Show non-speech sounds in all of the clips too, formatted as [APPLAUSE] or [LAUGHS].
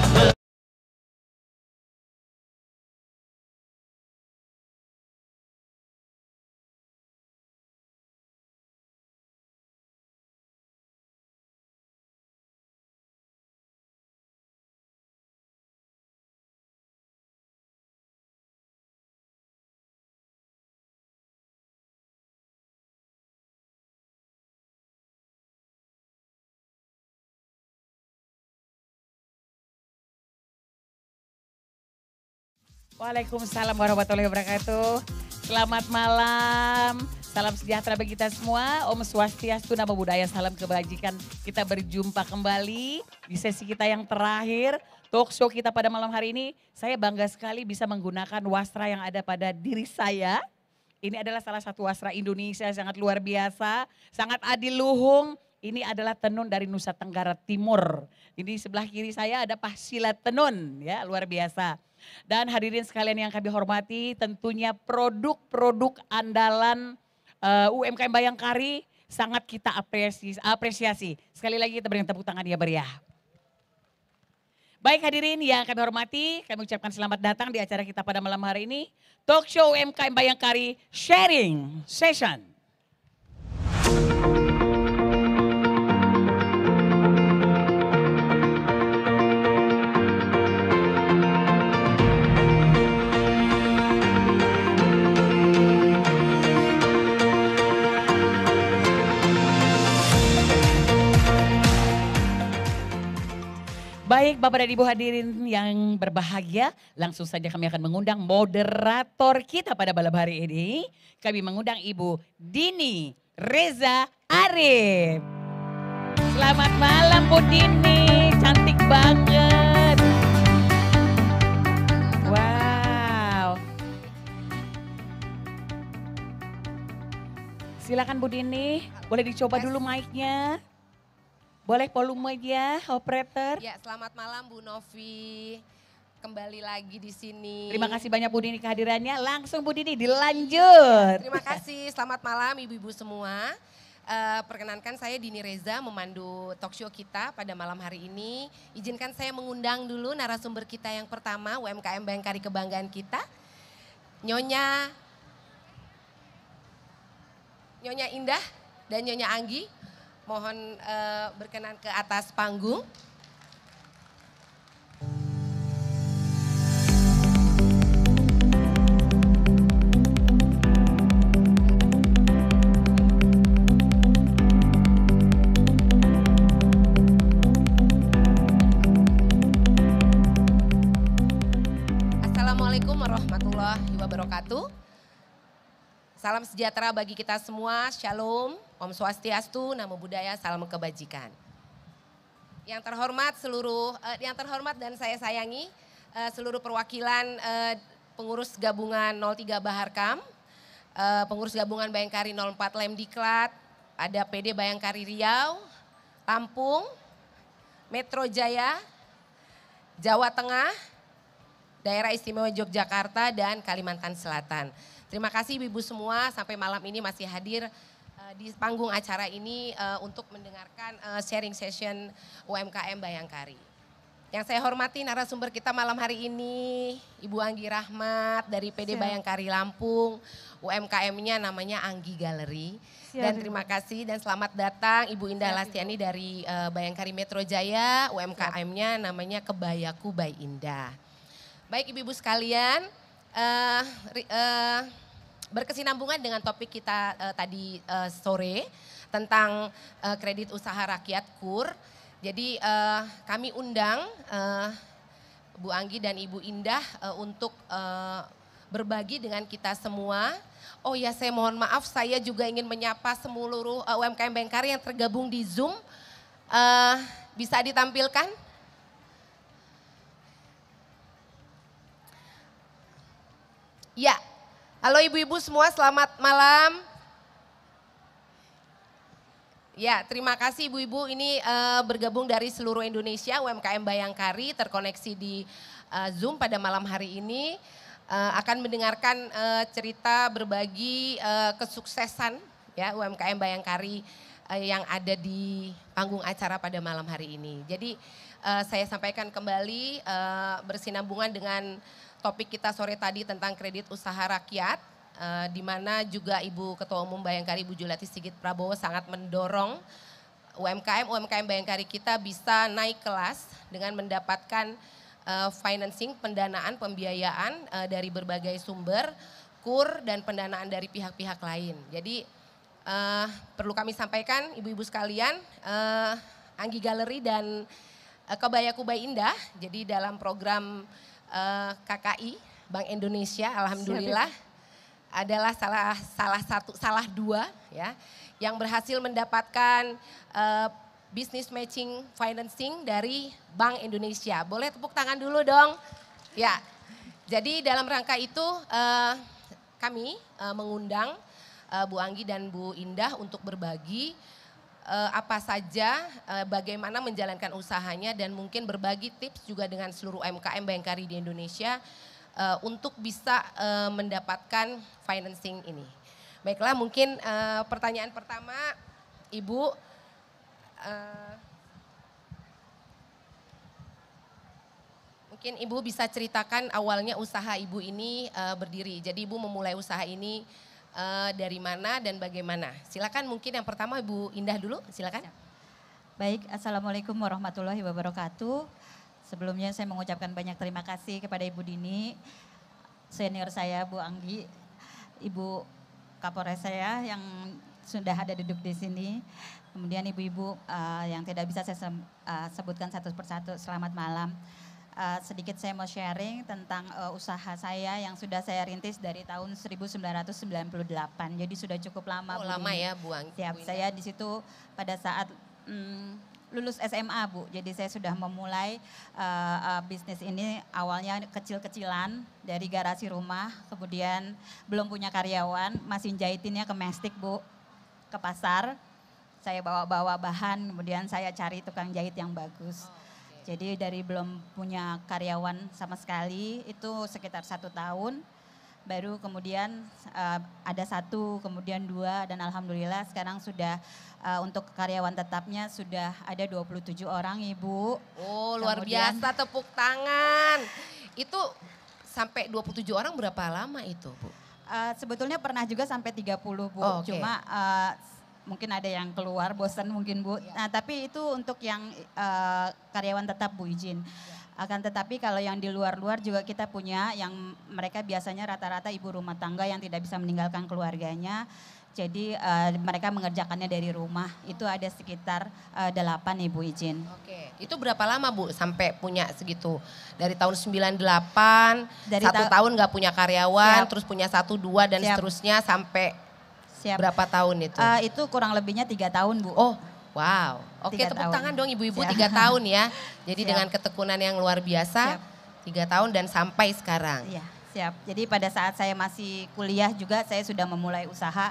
I'm like the Waalaikumsalam warahmatullahi wabarakatuh. Selamat malam. Salam sejahtera bagi kita semua. Om Swastiastu, nama budaya, salam kebajikan. Kita berjumpa kembali di sesi kita yang terakhir. Talk show kita pada malam hari ini. Saya bangga sekali bisa menggunakan wasra yang ada pada diri saya. Ini adalah salah satu wasra Indonesia sangat luar biasa. Sangat adil luhung. Ini adalah tenun dari Nusa Tenggara Timur. Ini sebelah kiri saya ada pasilat Tenun, ya luar biasa. Dan hadirin sekalian yang kami hormati, tentunya produk-produk andalan uh, eh, UMKM Bayangkari sangat kita apresiasi, apresiasi. Sekali lagi kita beri tepuk tangan ya beriah. Ya. Baik hadirin yang kami hormati, kami ucapkan selamat datang di acara kita pada malam hari ini. Talk Show UMKM Bayangkari Sharing Session. Baik Bapak dan Ibu hadirin yang berbahagia, langsung saja kami akan mengundang moderator kita pada malam hari ini. Kami mengundang Ibu Dini Reza Arif. Selamat malam Bu Dini, cantik banget. Wow. Silakan Bu Dini, boleh dicoba dulu mic-nya. Boleh volume ya, operator? Ya, selamat malam Bu Novi. Kembali lagi di sini. Terima kasih banyak Bu Dini kehadirannya. Langsung Bu Dini dilanjut. Terima kasih. Selamat malam ibu-ibu semua. Uh, perkenankan saya Dini Reza memandu talk show kita pada malam hari ini. Izinkan saya mengundang dulu narasumber kita yang pertama UMKM bengkari Kebanggaan kita. Nyonya Nyonya Indah dan Nyonya Anggi Mohon uh, berkenan ke atas panggung. Assalamualaikum warahmatullahi wabarakatuh. Salam sejahtera bagi kita semua. Shalom. Om Swastiastu, Namo Buddhaya, Salam Kebajikan. Yang terhormat seluruh, eh, yang terhormat dan saya sayangi eh, seluruh perwakilan eh, pengurus gabungan 03 Baharkam, eh, pengurus gabungan Bayangkari 04 Lemdiklat, ada PD Bayangkari Riau, Lampung, Metro Jaya, Jawa Tengah, Daerah Istimewa Yogyakarta dan Kalimantan Selatan. Terima kasih Ibu semua sampai malam ini masih hadir Eh, di panggung acara ini uh, untuk mendengarkan uh, sharing session UMKM Bayangkari. Yang saya hormati narasumber kita malam hari ini, Ibu Anggi Rahmat dari PD Siap. Bayangkari Lampung. UMKM-nya namanya Anggi Galeri. Siap, dan terima kasih dan selamat datang Ibu Indah Siap, Lastiani Ibu. dari uh, Bayangkari Metro Jaya. UMKM-nya namanya Kebayaku by Indah. Baik Ibu-ibu sekalian, uh, uh, berkesinambungan dengan topik kita uh, tadi uh, sore tentang uh, kredit usaha rakyat KUR. Jadi uh, kami undang uh, Bu Anggi dan Ibu Indah uh, untuk uh, berbagi dengan kita semua. Oh ya saya mohon maaf saya juga ingin menyapa seluruh uh, UMKM Bengkari yang tergabung di Zoom. Uh, bisa ditampilkan? Ya, Halo ibu-ibu semua, selamat malam. Ya, terima kasih ibu-ibu ini uh, bergabung dari seluruh Indonesia UMKM Bayangkari terkoneksi di uh, Zoom pada malam hari ini uh, akan mendengarkan uh, cerita berbagi uh, kesuksesan ya UMKM Bayangkari uh, yang ada di panggung acara pada malam hari ini. Jadi uh, saya sampaikan kembali uh, bersinambungan dengan topik kita sore tadi tentang kredit usaha rakyat, eh, di mana juga Ibu Ketua Umum Bayangkari Ibu Julati Sigit Prabowo sangat mendorong UMKM UMKM Bayangkari kita bisa naik kelas dengan mendapatkan eh, financing, pendanaan, pembiayaan eh, dari berbagai sumber, kur dan pendanaan dari pihak-pihak lain. Jadi eh, perlu kami sampaikan ibu-ibu sekalian, eh, Anggi Galeri dan eh, Kebaya Kubai Indah, jadi dalam program Eh, KKI Bank Indonesia alhamdulillah adalah salah salah satu salah dua ya yang berhasil mendapatkan uh, business matching financing dari Bank Indonesia. Boleh tepuk tangan dulu dong. Ya. Jadi dalam rangka itu uh, kami uh, mengundang uh, Bu Anggi dan Bu Indah untuk berbagi uh, apa saja, uh, bagaimana menjalankan usahanya dan mungkin berbagi tips juga dengan seluruh UMKM Bayangkari di Indonesia uh, untuk bisa uh, mendapatkan financing ini. Baiklah, mungkin uh, pertanyaan pertama, Ibu. Uh, mungkin Ibu bisa ceritakan awalnya usaha Ibu ini uh, berdiri. Jadi Ibu memulai usaha ini uh, dari mana dan bagaimana. Silakan mungkin yang pertama Ibu Indah dulu, silakan. Baik, Assalamualaikum warahmatullahi wabarakatuh. Sebelumnya saya mengucapkan banyak terima kasih kepada Ibu Dini, senior saya Bu Anggi, Ibu Kapolres saya yang sudah ada duduk di sini. Kemudian ibu-ibu uh, yang tidak bisa saya eh, sebutkan satu persatu, selamat malam. Eh, sedikit saya mau sharing tentang uh, usaha saya yang sudah saya rintis dari tahun 1998. Jadi sudah cukup lama. Oh, lama ya Bu Siap, Bu saya di situ pada saat um, lulus SMA Bu. Jadi saya sudah memulai uh, uh, bisnis ini awalnya kecil-kecilan dari garasi rumah, kemudian belum punya karyawan, masih jahitinnya ke Mestik Bu, ke pasar. Saya bawa-bawa bahan, kemudian saya cari tukang jahit yang bagus. Oh jadi dari belum punya karyawan sama sekali itu sekitar satu tahun. Baru kemudian uh, ada satu, kemudian dua, dan alhamdulillah sekarang sudah uh, untuk karyawan tetapnya sudah ada 27 orang Ibu. Oh luar kemudian, biasa tepuk tangan. Itu sampai 27 orang berapa lama itu Bu? Uh, sebetulnya pernah juga sampai 30 Bu, oh, okay. cuma uh, mungkin ada yang keluar bosan mungkin Bu. Ya. Nah, tapi itu untuk yang uh, karyawan tetap Bu izin. Ya. Akan tetapi kalau yang di luar-luar juga kita punya yang mereka biasanya rata-rata ibu rumah tangga yang tidak bisa meninggalkan keluarganya. Jadi uh, mereka mengerjakannya dari rumah. Itu ada sekitar uh, eh, 8 Ibu izin. Oke. Itu berapa lama Bu sampai punya segitu? Dari tahun 98, dari satu ta tahun nggak punya karyawan, siap. terus punya satu dua dan siap. seterusnya sampai siap. Berapa tahun itu? Uh, itu kurang lebihnya tiga tahun Bu. Oh wow. Oke tepuk tahun. tangan dong ibu-ibu tiga tahun ya. Jadi siap. dengan ketekunan yang luar biasa tiga tahun dan sampai sekarang. Iya siap. Jadi pada saat saya masih kuliah juga saya sudah memulai usaha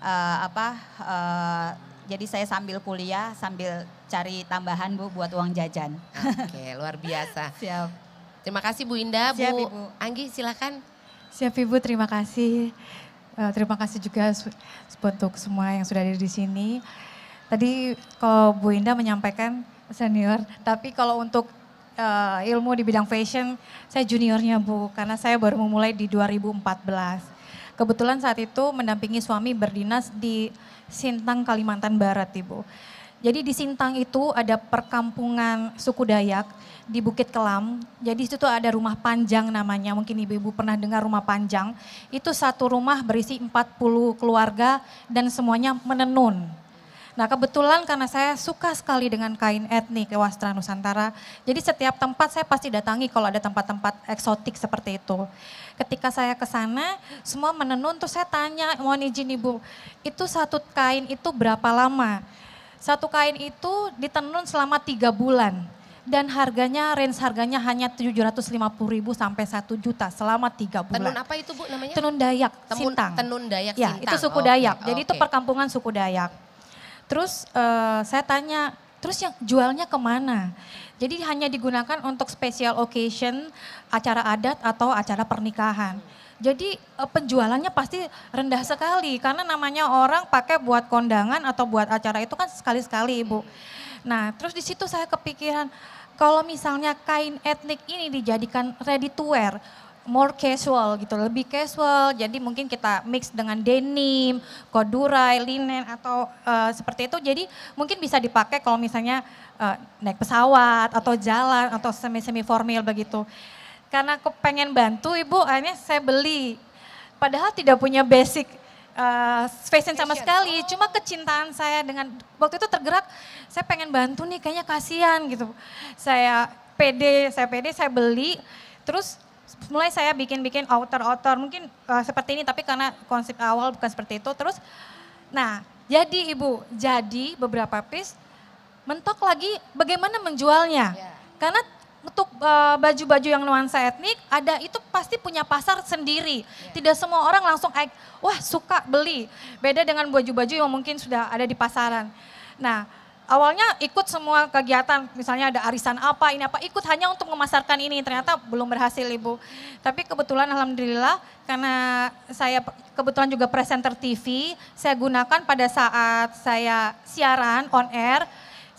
uh, apa uh, jadi saya sambil kuliah sambil cari tambahan Bu buat uang jajan. Oke, [LAUGHS] luar biasa. Siap. Terima kasih Bu Indah, Siap, Bu Ibu. Anggi silakan. Siap Ibu, terima kasih. Eh, terima kasih juga untuk semua yang sudah ada di sini. Tadi kalau Bu Indah menyampaikan senior, tapi kalau untuk uh, ilmu di bidang fashion, saya juniornya Bu, karena saya baru memulai di 2014. Kebetulan saat itu mendampingi suami berdinas di Sintang, Kalimantan Barat, Ibu. Jadi di Sintang itu ada perkampungan suku Dayak di Bukit Kelam. Jadi situ ada rumah panjang namanya. Mungkin ibu-ibu pernah dengar rumah panjang. Itu satu rumah berisi 40 keluarga dan semuanya menenun. Nah kebetulan karena saya suka sekali dengan kain etnik Wastra Nusantara, jadi setiap tempat saya pasti datangi kalau ada tempat-tempat eksotik seperti itu. Ketika saya ke sana, semua menenun, terus saya tanya, mohon izin ibu, itu satu kain itu berapa lama? Satu kain itu ditenun selama tiga bulan dan harganya range harganya hanya puluh ribu sampai 1 juta selama 3 bulan. Tenun apa itu Bu namanya? Tenun Dayak, Temun, Sintang. Tenun Dayak ya, itu suku oh, Dayak. Jadi itu perkampungan suku Dayak. Terus uh, saya tanya, terus yang jualnya kemana? Jadi hanya digunakan untuk special occasion, acara adat atau acara pernikahan. Hmm. Jadi eh, penjualannya pasti rendah sekali karena namanya orang pakai buat kondangan atau buat acara itu kan sekali-sekali Ibu. Nah, terus di situ saya kepikiran kalau misalnya kain etnik ini dijadikan ready to wear, more casual gitu, lebih casual. Jadi mungkin kita mix dengan denim, kodurai, linen atau uh, seperti itu. Jadi mungkin bisa dipakai kalau misalnya uh, naik pesawat atau jalan atau semi-semi formal begitu karena aku pengen bantu ibu akhirnya saya beli padahal tidak punya basic uh, fashion sama sekali cuma kecintaan saya dengan waktu itu tergerak saya pengen bantu nih kayaknya kasihan gitu saya pede saya pede saya beli terus mulai saya bikin-bikin outer-outer mungkin uh, seperti ini tapi karena konsep awal bukan seperti itu terus nah jadi ibu jadi beberapa piece mentok lagi bagaimana menjualnya yeah. karena untuk eh, baju-baju yang nuansa etnik ada itu pasti punya pasar sendiri. Yeah. Tidak semua orang langsung wah suka beli. Beda dengan baju-baju yang mungkin sudah ada di pasaran. Nah, awalnya ikut semua kegiatan, misalnya ada arisan apa, ini apa, ikut hanya untuk memasarkan ini. Ternyata belum berhasil Ibu. Tapi kebetulan alhamdulillah karena saya kebetulan juga presenter TV, saya gunakan pada saat saya siaran on air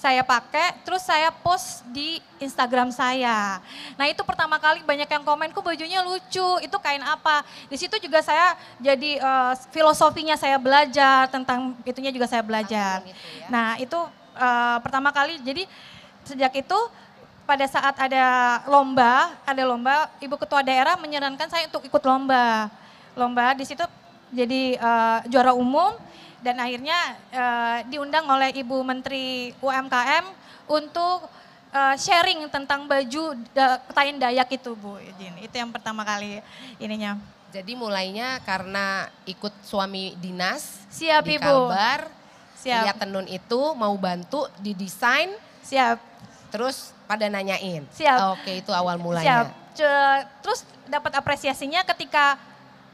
saya pakai, terus saya post di Instagram saya. Nah itu pertama kali banyak yang komen, kok bajunya lucu, itu kain apa? Di situ juga saya jadi uh, filosofinya saya belajar tentang itunya juga saya belajar. Itu ya. Nah itu uh, pertama kali, jadi sejak itu pada saat ada lomba, ada lomba, ibu ketua daerah menyarankan saya untuk ikut lomba, lomba di situ jadi uh, juara umum dan akhirnya uh, diundang oleh Ibu Menteri UMKM untuk uh, sharing tentang baju da, kain Dayak itu Bu. Ijin. itu yang pertama kali ininya. Jadi mulainya karena ikut suami dinas Siap, di Ibu. Siap. lihat tenun itu mau bantu didesain. Siap. Terus pada nanyain. Siap. Oke, itu awal mulanya. Siap. Terus dapat apresiasinya ketika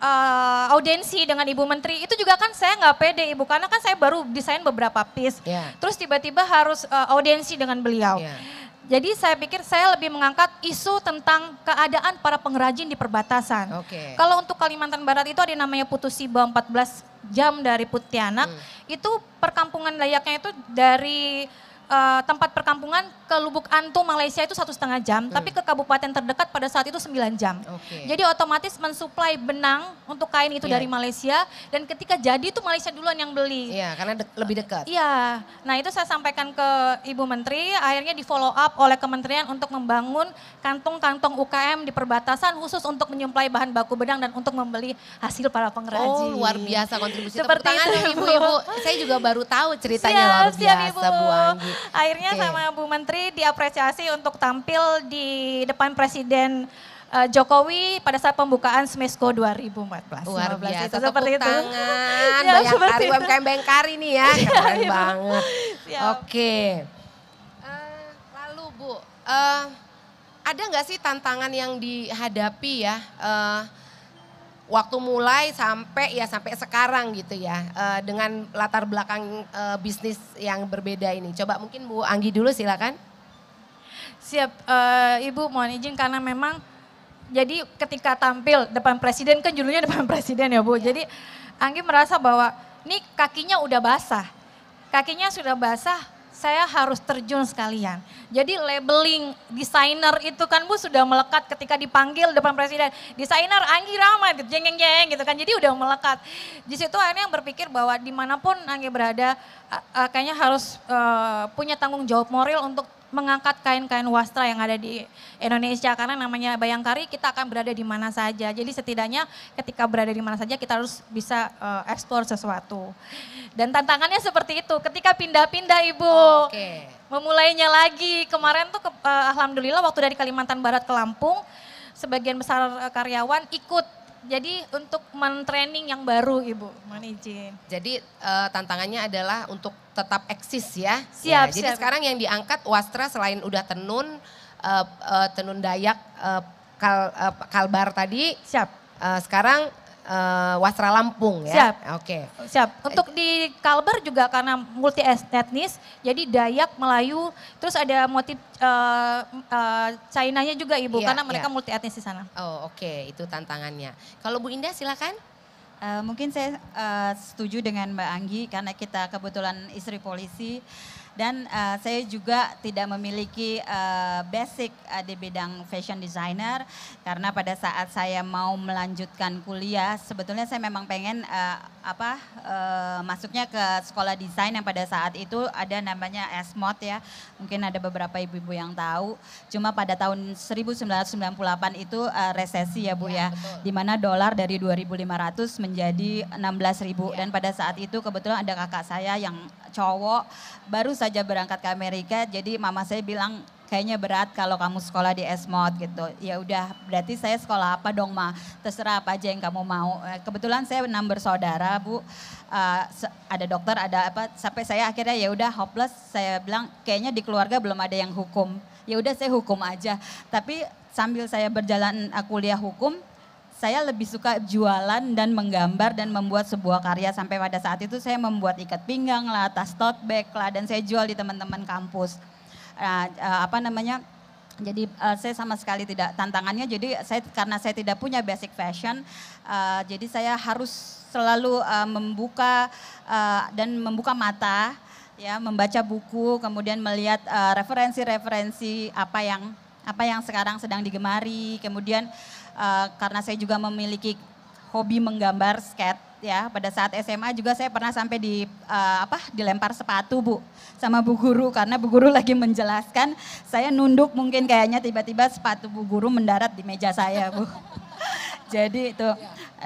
uh, audiensi dengan Ibu Menteri itu juga kan saya nggak pede Ibu karena kan saya baru desain beberapa piece. Yeah. Terus tiba-tiba harus uh, eh, audensi dengan beliau. Yeah. Jadi saya pikir saya lebih mengangkat isu tentang keadaan para pengrajin di perbatasan. Okay. Kalau untuk Kalimantan Barat itu ada yang namanya Putus Siba 14 jam dari Putianak. Hmm. Itu perkampungan layaknya itu dari Eh, tempat perkampungan ke Lubuk Antu Malaysia itu satu setengah jam, hmm. tapi ke kabupaten terdekat pada saat itu sembilan jam. Okay. Jadi otomatis mensuplai benang untuk kain itu yeah. dari Malaysia dan ketika jadi itu Malaysia duluan yang beli. Iya, yeah, karena de lebih dekat. Iya. Yeah. Nah, itu saya sampaikan ke Ibu Menteri, akhirnya di follow up oleh kementerian untuk membangun kantong-kantong UKM di perbatasan khusus untuk menyuplai bahan baku benang dan untuk membeli hasil para pengrajin. Oh, luar biasa kontribusi Seperti tepuk tangan ibu-ibu. Saya juga baru tahu ceritanya siap, luar biasa siap, ibu. Bu Anggi. Akhirnya okay. sama Bu Menteri diapresiasi untuk tampil di depan Presiden eh, Jokowi pada saat pembukaan Smesco 2014. Luar biasa, itu, seperti itu. tangan, ya, banyak seperti itu. UMKM Bengkar ini ya, [LAUGHS] keren ya, banget. Oke. Okay. Uh, eh, lalu Bu, uh, ada nggak sih tantangan yang dihadapi ya? Uh, waktu mulai sampai ya sampai sekarang gitu ya uh, dengan latar belakang uh, bisnis yang berbeda ini. Coba mungkin Bu Anggi dulu silakan. Siap, uh, Ibu mohon izin karena memang jadi ketika tampil depan presiden kan judulnya [LAUGHS] depan presiden ya Bu. Ya. Jadi Anggi merasa bahwa ini kakinya udah basah. Kakinya sudah basah, saya harus terjun sekalian. Jadi labeling desainer itu kan Bu sudah melekat ketika dipanggil depan presiden. Desainer Anggi Rama, gitu, jeng jeng jeng gitu kan. Jadi udah melekat. Di situ akhirnya yang berpikir bahwa dimanapun Anggi berada, kayaknya harus eh, punya tanggung jawab moral untuk mengangkat kain-kain wastra yang ada di Indonesia karena namanya Bayangkari kita akan berada di mana saja. Jadi setidaknya ketika berada di mana saja kita harus bisa uh, eh, eksplor sesuatu. Dan tantangannya seperti itu. Ketika pindah-pindah Ibu. Oke. Okay. Memulainya lagi. Kemarin tuh uh, alhamdulillah waktu dari Kalimantan Barat ke Lampung sebagian besar eh, karyawan ikut jadi untuk training yang baru Ibu, mohon izin. Jadi uh, tantangannya adalah untuk tetap eksis ya. Siap, ya, siap. Jadi sekarang yang diangkat Wastra selain udah tenun, uh, uh, tenun Dayak, uh, kal, uh, kalbar tadi. Siap. Uh, sekarang uh, Wasra Lampung ya. Siap. Oke. Okay. Siap. Untuk di Kalbar juga karena multi etnis, jadi Dayak, Melayu, terus ada motif uh, eh, uh, eh, Chinanya juga Ibu iya, karena mereka iya. multi etnis di sana. Oh, oke, okay. itu tantangannya. Kalau Bu Indah silakan. Uh, mungkin saya uh, setuju dengan Mbak Anggi karena kita kebetulan istri polisi. Dan uh, saya juga tidak memiliki uh, basic uh, di bidang fashion designer karena pada saat saya mau melanjutkan kuliah sebetulnya saya memang pengen uh, apa uh, masuknya ke sekolah desain yang pada saat itu ada namanya ESMOD ya. Mungkin ada beberapa ibu-ibu yang tahu. Cuma pada tahun 1998 itu uh, resesi ya Bu ya, ya di mana dolar dari 2.500 menjadi 16.000 ya. dan pada saat itu kebetulan ada kakak saya yang cowok baru saja berangkat ke Amerika jadi mama saya bilang kayaknya berat kalau kamu sekolah di Esmod gitu. Ya udah, berarti saya sekolah apa dong, Ma? Terserah apa aja yang kamu mau. Eh, kebetulan saya enam bersaudara, Bu. Uh, ada dokter, ada apa? Sampai saya akhirnya ya udah hopeless, saya bilang kayaknya di keluarga belum ada yang hukum. Ya udah saya hukum aja. Tapi sambil saya berjalan eh, kuliah hukum, saya lebih suka jualan dan menggambar dan membuat sebuah karya sampai pada saat itu saya membuat ikat pinggang lah, tas tote bag lah dan saya jual di teman-teman kampus. Nah, apa namanya? Jadi uh, saya sama sekali tidak tantangannya. Jadi saya karena saya tidak punya basic fashion, uh, jadi saya harus selalu uh, membuka uh, dan membuka mata, ya membaca buku, kemudian melihat referensi-referensi uh, apa yang apa yang sekarang sedang digemari, kemudian uh, Eh, karena saya juga memiliki hobi menggambar skate ya. Pada saat SMA juga saya pernah sampai di uh, apa dilempar sepatu Bu sama Bu guru karena Bu guru [LAUGHS] lagi menjelaskan, saya nunduk mungkin kayaknya tiba-tiba sepatu Bu guru mendarat di meja saya, Bu. [LAUGHS] Jadi itu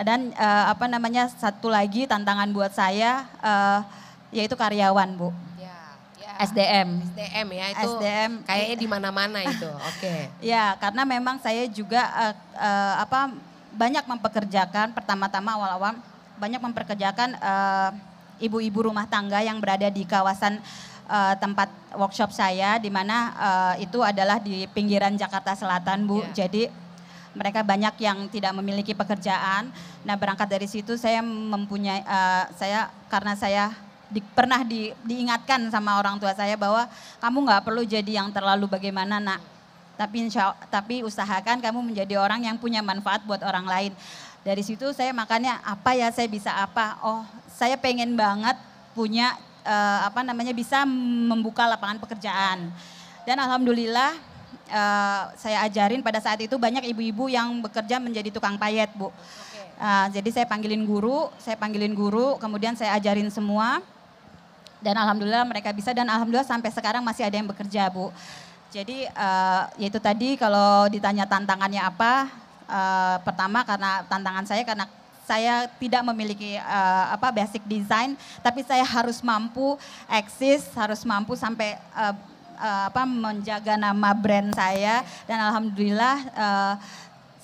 dan uh, apa namanya satu lagi tantangan buat saya uh, yaitu karyawan, Bu SDM. SDM ya itu SDM kayaknya di mana-mana itu. [LAUGHS] Oke. Okay. ya, karena memang saya juga uh, uh, apa banyak mempekerjakan pertama-tama awal-awal banyak memperkerjakan eh, ibu-ibu uh, rumah tangga yang berada di kawasan uh, tempat workshop saya di mana uh, itu adalah di pinggiran Jakarta Selatan, Bu. Yeah. Jadi mereka banyak yang tidak memiliki pekerjaan. Nah, berangkat dari situ saya mempunyai uh, saya karena saya di, pernah di, diingatkan sama orang tua saya bahwa kamu nggak perlu jadi yang terlalu bagaimana nak. Tapi insya, tapi usahakan kamu menjadi orang yang punya manfaat buat orang lain. Dari situ saya makanya apa ya saya bisa apa? Oh saya pengen banget punya uh, apa namanya bisa membuka lapangan pekerjaan. Dan alhamdulillah Uh, saya ajarin pada saat itu banyak ibu-ibu yang bekerja menjadi tukang payet bu. Uh, jadi saya panggilin guru, saya panggilin guru, kemudian saya ajarin semua dan alhamdulillah mereka bisa dan alhamdulillah sampai sekarang masih ada yang bekerja Bu. Jadi uh, eh, yaitu tadi kalau ditanya tantangannya apa, uh, pertama karena tantangan saya karena saya tidak memiliki uh, apa basic design, tapi saya harus mampu eksis, harus mampu sampai uh, uh, apa menjaga nama brand saya dan alhamdulillah uh,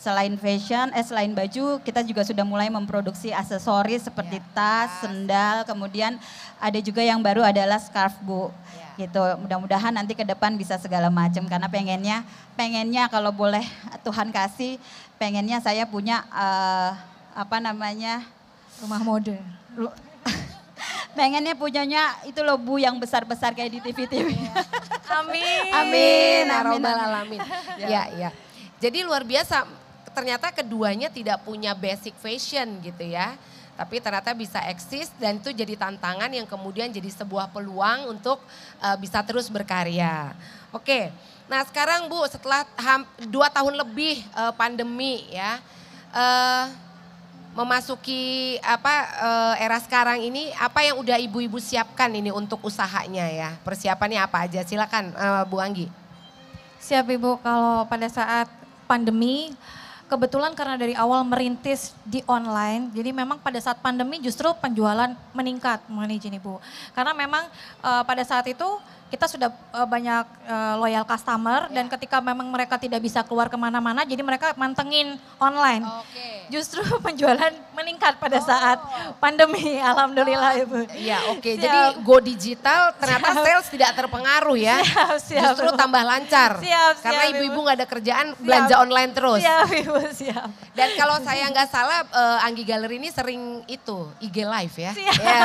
selain fashion, eh selain baju, kita juga sudah mulai memproduksi aksesoris seperti yeah. tas, sendal, kemudian ada juga yang baru adalah scarf bu, yeah. gitu. Mudah-mudahan nanti ke depan bisa segala macam karena pengennya, pengennya kalau boleh Tuhan kasih, pengennya saya punya uh, apa namanya rumah mode. [LAUGHS] pengennya punyanya itu loh bu yang besar besar kayak di TV TV. Ya. amin. [LAUGHS] amin. Ya, amin. Amin. Amin. Ya. ya, ya. Jadi luar biasa ternyata keduanya tidak punya basic fashion gitu ya. Tapi ternyata bisa eksis dan itu jadi tantangan yang kemudian jadi sebuah peluang untuk uh, bisa terus berkarya. Oke, nah sekarang Bu setelah dua tahun lebih uh, pandemi ya, uh, memasuki apa uh, era sekarang ini apa yang udah ibu-ibu siapkan ini untuk usahanya ya persiapannya apa aja silakan uh, Bu Anggi. Siap ibu kalau pada saat pandemi kebetulan karena dari awal merintis di online, jadi memang pada saat pandemi justru penjualan meningkat mengenai izin ibu. Karena memang uh, pada saat itu kita sudah uh, banyak uh, loyal customer yeah. dan ketika memang mereka tidak bisa keluar kemana-mana, jadi mereka mantengin online. Okay. Justru [LAUGHS] penjualan meningkat pada oh. saat pandemi, alhamdulillah oh. ibu. Iya, oke. Okay. Jadi go digital ternyata siap. sales tidak terpengaruh ya. Siap, siap, Justru ibu. tambah lancar. Siap, siap Karena ibu-ibu nggak ada kerjaan, siap. belanja online terus. Siap, ibu, siap. Dan kalau saya nggak salah, uh, Anggi Galeri ini sering itu IG live ya. Siap. Iya.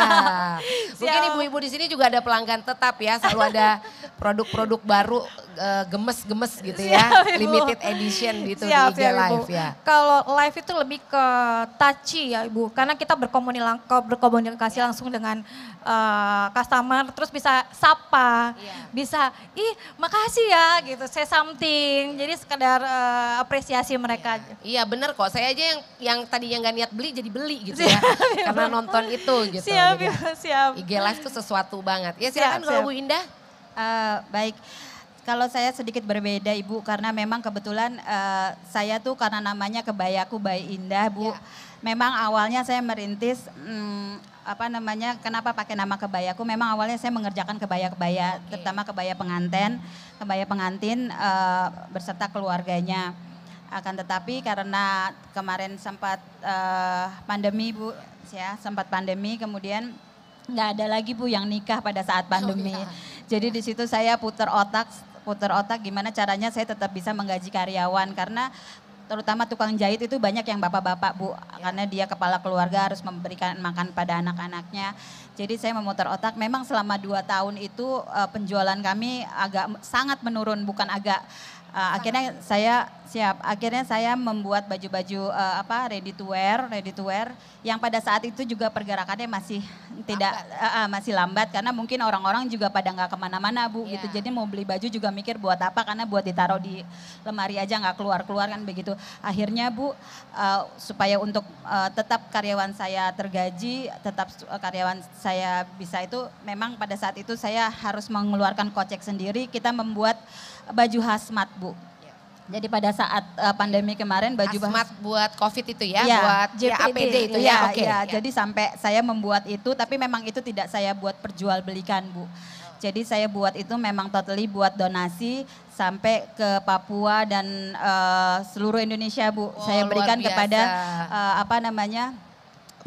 [LAUGHS] Mungkin ibu-ibu di sini juga ada pelanggan tetap ya, selalu ada [LAUGHS] ada produk-produk baru gemes eh, gemes-gemes gitu ya, siap, limited edition gitu siap, di IG Live ya. Kalau live itu lebih ke touchy ya Ibu, karena kita berkomunikasi, berkomunikasi langsung dengan uh, customer, terus bisa sapa, iya. bisa ih makasih ya gitu, say something, jadi sekedar uh, apresiasi mereka. Iya iya bener kok, saya aja yang yang tadinya nggak niat beli jadi beli gitu ya. siap, ya, karena nonton itu gitu. Siap, jadi, gitu. siap. IG Live itu sesuatu banget. Ya silakan kalau Bu Indah Uh, baik. Kalau saya sedikit berbeda Ibu karena memang kebetulan uh, saya tuh karena namanya kebayaku Bayi Indah Bu. Ya. Memang awalnya saya merintis hmm, apa namanya kenapa pakai nama kebayaku memang awalnya saya mengerjakan kebaya-kebaya okay. terutama kebaya pengantin, kebaya pengantin uh, berserta keluarganya. Akan tetapi karena kemarin sempat uh, pandemi Bu ya, sempat pandemi kemudian nggak ada lagi Bu yang nikah pada saat oh, iya. pandemi. Oh, jadi di situ saya putar otak, putar otak gimana caranya saya tetap bisa menggaji karyawan karena terutama tukang jahit itu banyak yang bapak-bapak bu iya. karena dia kepala keluarga harus memberikan makan pada anak-anaknya jadi saya memutar otak memang selama dua tahun itu eh, penjualan kami agak sangat menurun bukan agak uh, akhirnya saya siap akhirnya saya membuat baju-baju uh, apa ready to wear ready to wear yang pada saat itu juga pergerakannya masih lambat. tidak uh, eh, uh, masih lambat karena mungkin orang-orang juga pada nggak kemana-mana bu yeah. gitu jadi mau beli baju juga mikir buat apa karena buat ditaruh di lemari aja nggak keluar-keluar kan begitu akhirnya bu uh, supaya untuk uh, tetap karyawan saya tergaji tetap uh, karyawan saya bisa itu memang pada saat itu saya harus mengeluarkan kocek sendiri kita membuat baju hasmat Bu. Jadi pada saat uh, pandemi kemarin baju bahas... buat COVID itu ya, iya, ya buat JPD, ya, APD itu ya. ya Okay, ya, Jadi sampai saya membuat itu tapi memang itu tidak saya buat perjualbelikan, Bu. Jadi saya buat itu memang totally buat donasi sampai ke Papua dan uh, seluruh Indonesia, Bu. Oh, saya berikan kepada uh, apa namanya?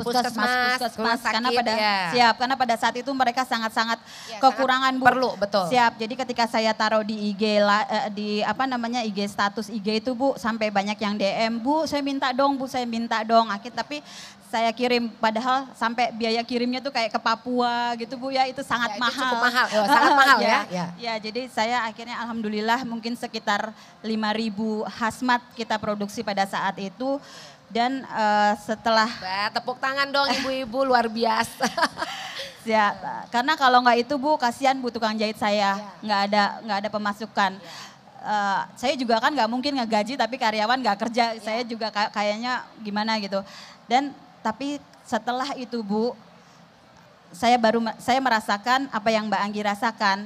puskesmas, puskesmas, sakit, karena pada yeah. siap karena pada saat itu mereka sangat-sangat yeah, iya, kekurangan bu. perlu betul. Siap. Jadi ketika saya taruh di IG eh, di apa namanya IG status IG itu Bu sampai banyak yang DM, Bu saya minta dong, Bu saya minta dong. Akhir tapi saya kirim padahal sampai biaya kirimnya tuh kayak ke Papua gitu Bu ya itu sangat ya, itu mahal. Cukup mahal, [LAUGHS] oh, sangat mahal ya, ya. ya. Ya, jadi saya akhirnya alhamdulillah mungkin sekitar 5000 hasmat kita produksi pada saat itu dan uh, setelah bah, tepuk tangan dong ibu-ibu luar biasa. ya, [LAUGHS] karena kalau nggak itu Bu kasihan Bu tukang jahit saya iya. nggak ada nggak ada pemasukan. Uh, saya juga kan nggak mungkin ngegaji tapi karyawan nggak kerja. Ya. Saya juga kayaknya gimana gitu. Dan tapi setelah itu Bu saya baru saya merasakan apa yang Mbak Anggi rasakan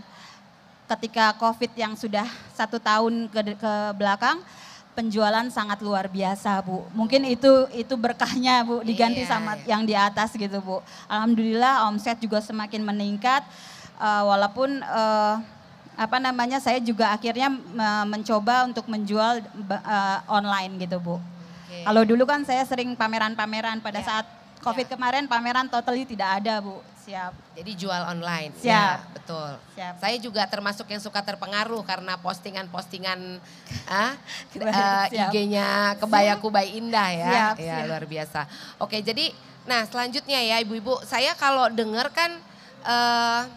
ketika COVID yang sudah satu tahun ke, ke belakang penjualan sangat luar biasa Bu. Mungkin itu itu berkahnya Bu diganti yeah. sama iya. yang di atas gitu Bu. Alhamdulillah omset juga semakin meningkat uh, walaupun uh, apa namanya saya juga akhirnya uh, mencoba untuk menjual uh, online gitu Bu. Okay. Kalau dulu kan saya sering pameran-pameran pada yeah. saat iya. Covid yeah. kemarin pameran totally tidak ada Bu. Siap. Jadi jual online. Siap. Ya, betul. Siap. Saya juga termasuk yang suka terpengaruh karena postingan-postingan [LAUGHS] ah, uh, IG-nya kebayaku Kubai Indah ya. Siap, ya, luar biasa. Oke, jadi nah selanjutnya ya Ibu-ibu, saya kalau dengar kan uh,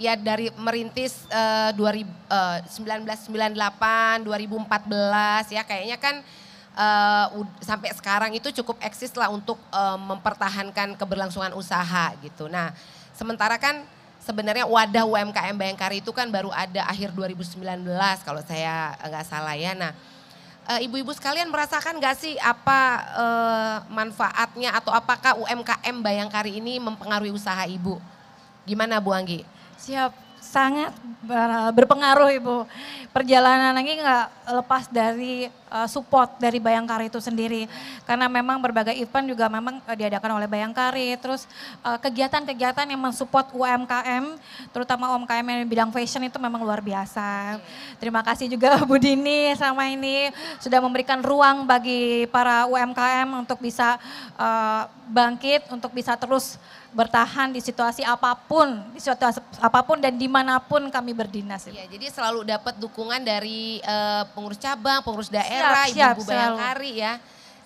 ya dari merintis uh, 2000, uh, 1998, 2014 ya kayaknya kan uh, sampai sekarang itu cukup eksis lah untuk uh, mempertahankan keberlangsungan usaha gitu. Nah, sementara kan sebenarnya wadah UMKM Bayangkari itu kan baru ada akhir 2019 kalau saya eh, nggak salah ya. Nah, ibu-ibu uh, sekalian merasakan nggak sih apa uh, manfaatnya atau apakah UMKM Bayangkari ini mempengaruhi usaha ibu? Gimana Bu Anggi? Siap sangat berpengaruh Ibu. Perjalanan lagi nggak lepas dari eh, support dari Bayangkari itu sendiri. Karena memang berbagai event juga memang eh, diadakan oleh Bayangkari. Terus eh, kegiatan-kegiatan yang mensupport UMKM, terutama UMKM yang bidang fashion itu memang luar biasa. Terima kasih juga [LAUGHS] Bu Dini selama ini sudah memberikan ruang bagi para UMKM untuk bisa bangkit, untuk bisa terus bertahan di situasi apapun, di situasi apapun dan dimanapun kami berdinas. Iya, jadi selalu dapat dukungan dari uh, pengurus cabang, pengurus daerah, siap, siap, ibu bayangkari ya.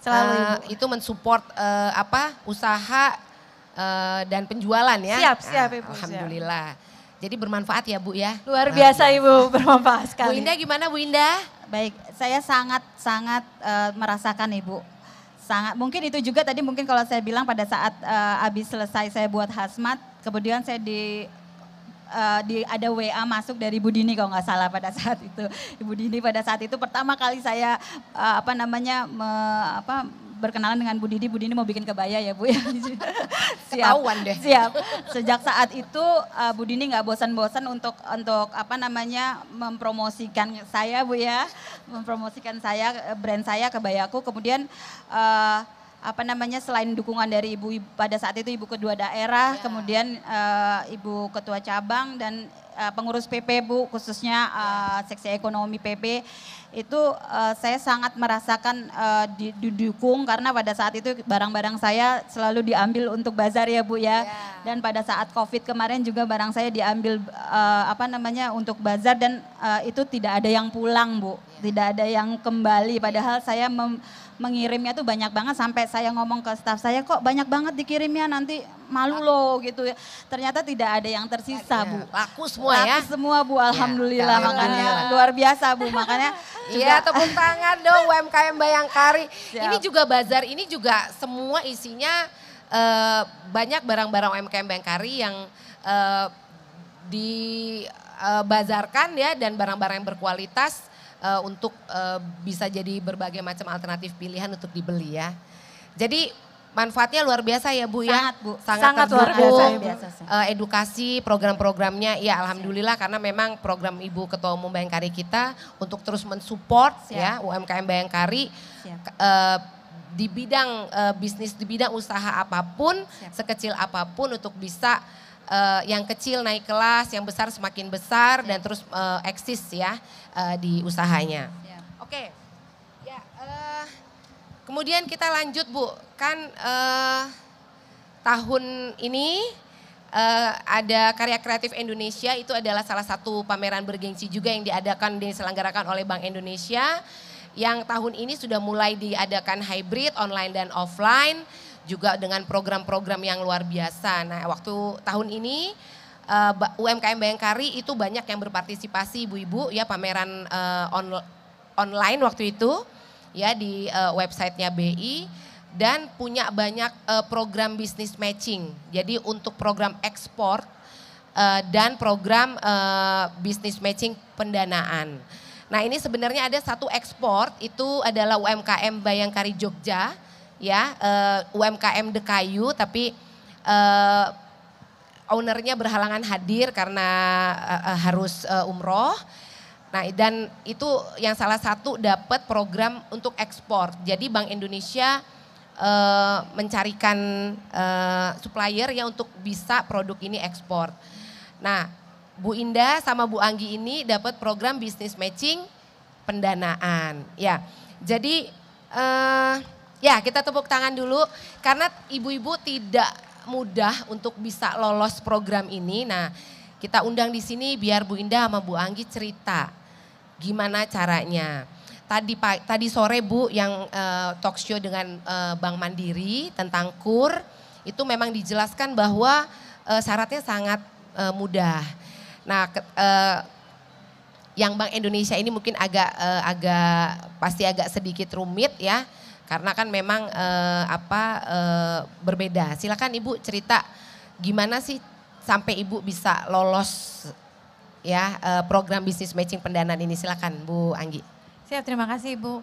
Selalu uh, itu mensupport uh, apa usaha uh, dan penjualan ya. Siap, siap ah, ibu. Nah, Alhamdulillah. Siap. Jadi bermanfaat ya Bu ya. Luar biasa ah, Ibu, bermanfaat sekali. Bu Indah gimana Bu Indah? Baik, saya sangat-sangat uh, merasakan Ibu sangat mungkin itu juga tadi mungkin kalau saya bilang pada saat uh, habis selesai saya buat hasmat kemudian saya di uh, di ada WA masuk dari ibu Dini kalau nggak salah pada saat itu Ibu Dini pada saat itu pertama kali saya uh, apa namanya me, apa berkenalan dengan Bu Didi, Bu Didi mau bikin kebaya ya Bu ya. [LAUGHS] Ketahuan deh. Siap. Sejak saat itu uh, Bu Dini nggak bosan-bosan untuk untuk apa namanya mempromosikan saya Bu ya, mempromosikan saya eh, brand saya kebayaku. Kemudian uh, apa namanya selain dukungan dari ibu, pada saat itu ibu kedua daerah, ya. kemudian uh, ibu ketua cabang dan uh, pengurus PP Bu khususnya uh, seksi ekonomi PP itu uh, saya sangat merasakan uh, didukung karena pada saat itu barang-barang saya selalu diambil untuk bazar ya Bu ya. Yeah. Dan pada saat Covid kemarin juga barang saya diambil uh, apa namanya untuk bazar dan uh, itu tidak ada yang pulang Bu. Yeah. Tidak ada yang kembali iya. padahal saya mem mengirimnya tuh banyak banget sampai saya ngomong ke staff saya kok banyak banget dikirimnya nanti malu loh gitu ya. Ternyata tidak ada yang tersisa iya. Bu. Laku semua Laku ya. Laku semua Bu iya, alhamdulillah ya, makanya luar biasa Bu makanya [LAUGHS] Iya tepuk tangan dong UMKM Bayangkari. Siap. Ini juga bazar ini juga semua isinya uh, banyak barang-barang UMKM Bayangkari yang uh, di uh, ya dan barang-barang yang berkualitas uh, untuk uh, bisa jadi berbagai macam alternatif pilihan untuk dibeli ya. Jadi manfaatnya luar biasa ya Bu ya. Sangat Bu. Sangat, Sangat luar biasa. Uh, edukasi program-programnya ya alhamdulillah Siap. karena memang program Ibu Ketua Umum Bayangkari kita untuk terus mensupport Siap. ya UMKM Bayangkari Siap. Uh, di bidang uh, bisnis di bidang usaha apapun, Siap. sekecil apapun untuk bisa uh, yang kecil naik kelas, yang besar semakin besar yeah. dan ya. terus uh, eksis ya uh, di usahanya. Yeah. Oke. Okay. Ya, uh, kemudian kita lanjut Bu. Kan uh, tahun ini uh, ada karya kreatif Indonesia itu adalah salah satu pameran bergengsi juga yang diadakan diselenggarakan oleh Bank Indonesia yang tahun ini sudah mulai diadakan hybrid online dan offline juga dengan program-program yang luar biasa. Nah, waktu tahun ini uh, eh, UMKM Bayangkari itu banyak yang berpartisipasi ibu-ibu ya pameran uh, eh, on, online waktu itu ya di uh, websitenya BI dan punya banyak uh, program bisnis matching. Jadi untuk program ekspor uh, dan program uh, bisnis matching pendanaan. Nah ini sebenarnya ada satu ekspor itu adalah UMKM Bayangkari Jogja ya uh, eh, UMKM Dekayu tapi uh, ownernya berhalangan hadir karena uh, uh, harus uh, umroh. Nah, dan itu yang salah satu dapat program untuk ekspor. Jadi Bank Indonesia uh, mencarikan uh, supplier ya untuk bisa produk ini ekspor. Nah, Bu Indah sama Bu Anggi ini dapat program bisnis matching pendanaan. Ya. Jadi uh, Ya, kita tepuk tangan dulu karena ibu-ibu tidak mudah untuk bisa lolos program ini. Nah, kita undang di sini biar Bu Indah sama Bu Anggi cerita gimana caranya. Tadi tadi sore Bu yang uh, talk show dengan uh, Bank Mandiri tentang kur itu memang dijelaskan bahwa uh, syaratnya sangat uh, mudah. Nah, ke, uh, yang Bank Indonesia ini mungkin agak uh, agak pasti agak sedikit rumit ya karena kan memang eh, apa eh, berbeda. Silakan Ibu cerita gimana sih sampai Ibu bisa lolos ya eh, program bisnis matching pendanaan ini. Silakan Bu Anggi. Siap, terima kasih Ibu.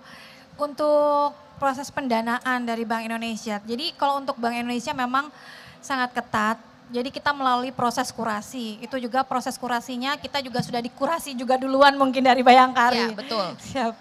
Untuk proses pendanaan dari Bank Indonesia. Jadi kalau untuk Bank Indonesia memang sangat ketat jadi kita melalui proses kurasi. Itu juga proses kurasinya kita juga sudah dikurasi juga duluan mungkin dari Bayangkari. Ya, betul. [LAUGHS] Siap.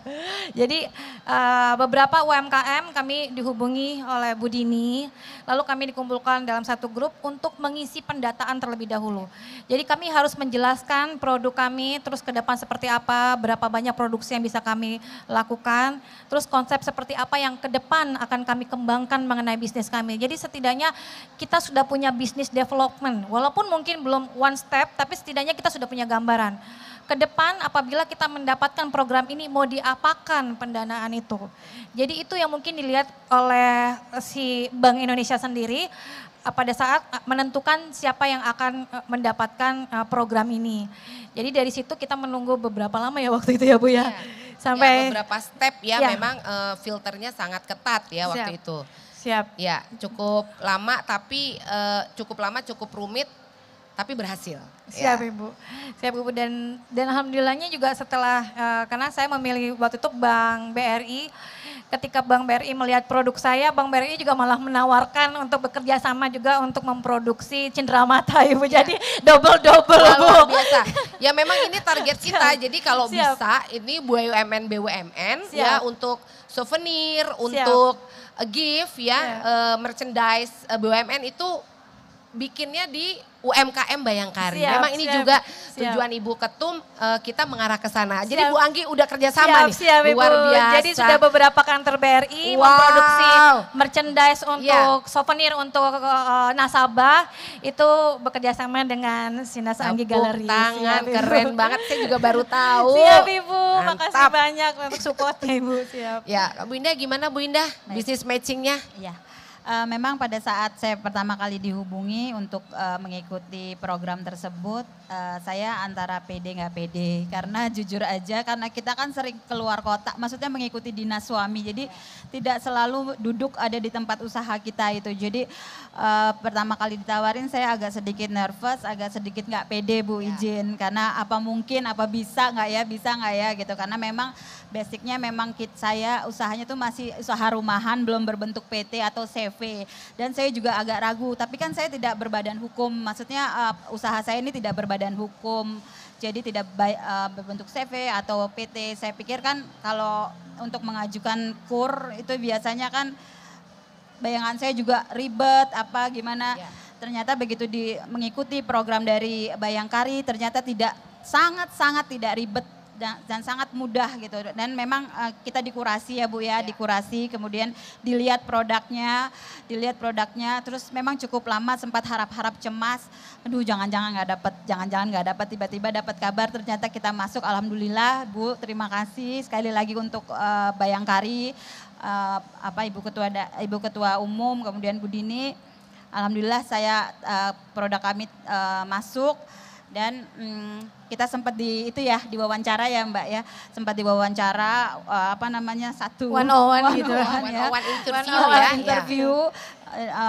Jadi uh, beberapa UMKM kami dihubungi oleh Bu Dini, lalu kami dikumpulkan dalam satu grup untuk mengisi pendataan terlebih dahulu. Jadi kami harus menjelaskan produk kami, terus ke depan seperti apa, berapa banyak produksi yang bisa kami lakukan, terus konsep seperti apa yang ke depan akan kami kembangkan mengenai bisnis kami. Jadi setidaknya kita sudah punya bisnis development development. Walaupun mungkin belum one step, tapi setidaknya kita sudah punya gambaran. Ke depan apabila kita mendapatkan program ini mau diapakan pendanaan itu. Jadi itu yang mungkin dilihat oleh si Bank Indonesia sendiri eh, pada saat eh, menentukan siapa yang akan eh, mendapatkan program ini. Jadi dari situ kita menunggu beberapa lama ya waktu itu ya Bu ya. ya. Sampai ya, beberapa step ya, ya. memang uh, filternya sangat ketat ya waktu itu. Siap. Ya, cukup lama tapi uh, cukup lama cukup rumit tapi berhasil. Siap ya. Ibu. Siap Ibu dan dan alhamdulillahnya juga setelah uh, karena saya memilih waktu itu Bank BRI ketika Bank BRI melihat produk saya, Bank BRI juga malah menawarkan untuk bekerja sama juga untuk memproduksi mata [LAUGHS] Ibu. Ya. Jadi double-double Bu. biasa. Ya memang ini target [LAUGHS] kita. Siap. Jadi kalau Siap. bisa ini BUMN BUMN ya, Siap. ya untuk souvenir, Siap. untuk gift ya yeah. Iya. uh, merchandise uh, eh, BUMN itu bikinnya di UMKM Bayangkari. Siap, Memang ini siap, juga siap. tujuan Ibu Ketum uh, kita mengarah ke sana. Jadi Bu Anggi udah kerja sama nih, siap, luar biasa. Jadi sudah beberapa kantor BRI wow. memproduksi merchandise untuk yeah. souvenir untuk uh, nasabah itu bekerja sama dengan Sinas Anggi Galeri. Tangan siap, keren Ibu. banget, saya juga baru [LAUGHS] tahu. Siap Ibu, Mantap. makasih banyak untuk supportnya Ibu. Siap. Ya, Bu Indah gimana Bu Indah Baik. bisnis matchingnya? Yeah uh, memang pada saat saya pertama kali dihubungi untuk uh, mengikuti program tersebut Eh, saya antara PD nggak PD karena jujur aja karena kita kan sering keluar kota maksudnya mengikuti dinas suami jadi tidak selalu duduk ada di tempat usaha kita itu jadi uh, pertama kali ditawarin saya agak sedikit nervous agak sedikit nggak PD Bu ya. izin karena apa mungkin apa bisa nggak ya bisa nggak ya gitu karena memang basicnya memang kit saya usahanya tuh masih usaha rumahan belum berbentuk PT atau CV dan saya juga agak ragu tapi kan saya tidak berbadan hukum maksudnya uh, usaha saya ini tidak berbadan badan hukum jadi tidak baik, eh, berbentuk CV atau PT. Saya pikir kan kalau untuk mengajukan kur itu biasanya kan bayangan saya juga ribet apa gimana. Ya. Ternyata begitu di mengikuti program dari Bayangkari ternyata tidak sangat-sangat tidak ribet dan sangat mudah gitu. Dan memang uh, kita dikurasi ya Bu ya, ya, dikurasi kemudian dilihat produknya, dilihat produknya terus memang cukup lama sempat harap-harap cemas, aduh jangan-jangan nggak dapat, jangan-jangan nggak dapat tiba-tiba dapat kabar ternyata kita masuk alhamdulillah Bu, terima kasih sekali lagi untuk uh, Bayangkari uh, apa Ibu Ketua Ibu Ketua Umum kemudian Bu Dini Alhamdulillah saya uh, produk kami uh, masuk dan hmm, kita sempat di itu ya di wawancara ya Mbak ya sempat diwawancara uh, eh, apa namanya satu one on one gitu kan on one interview ya iya. interview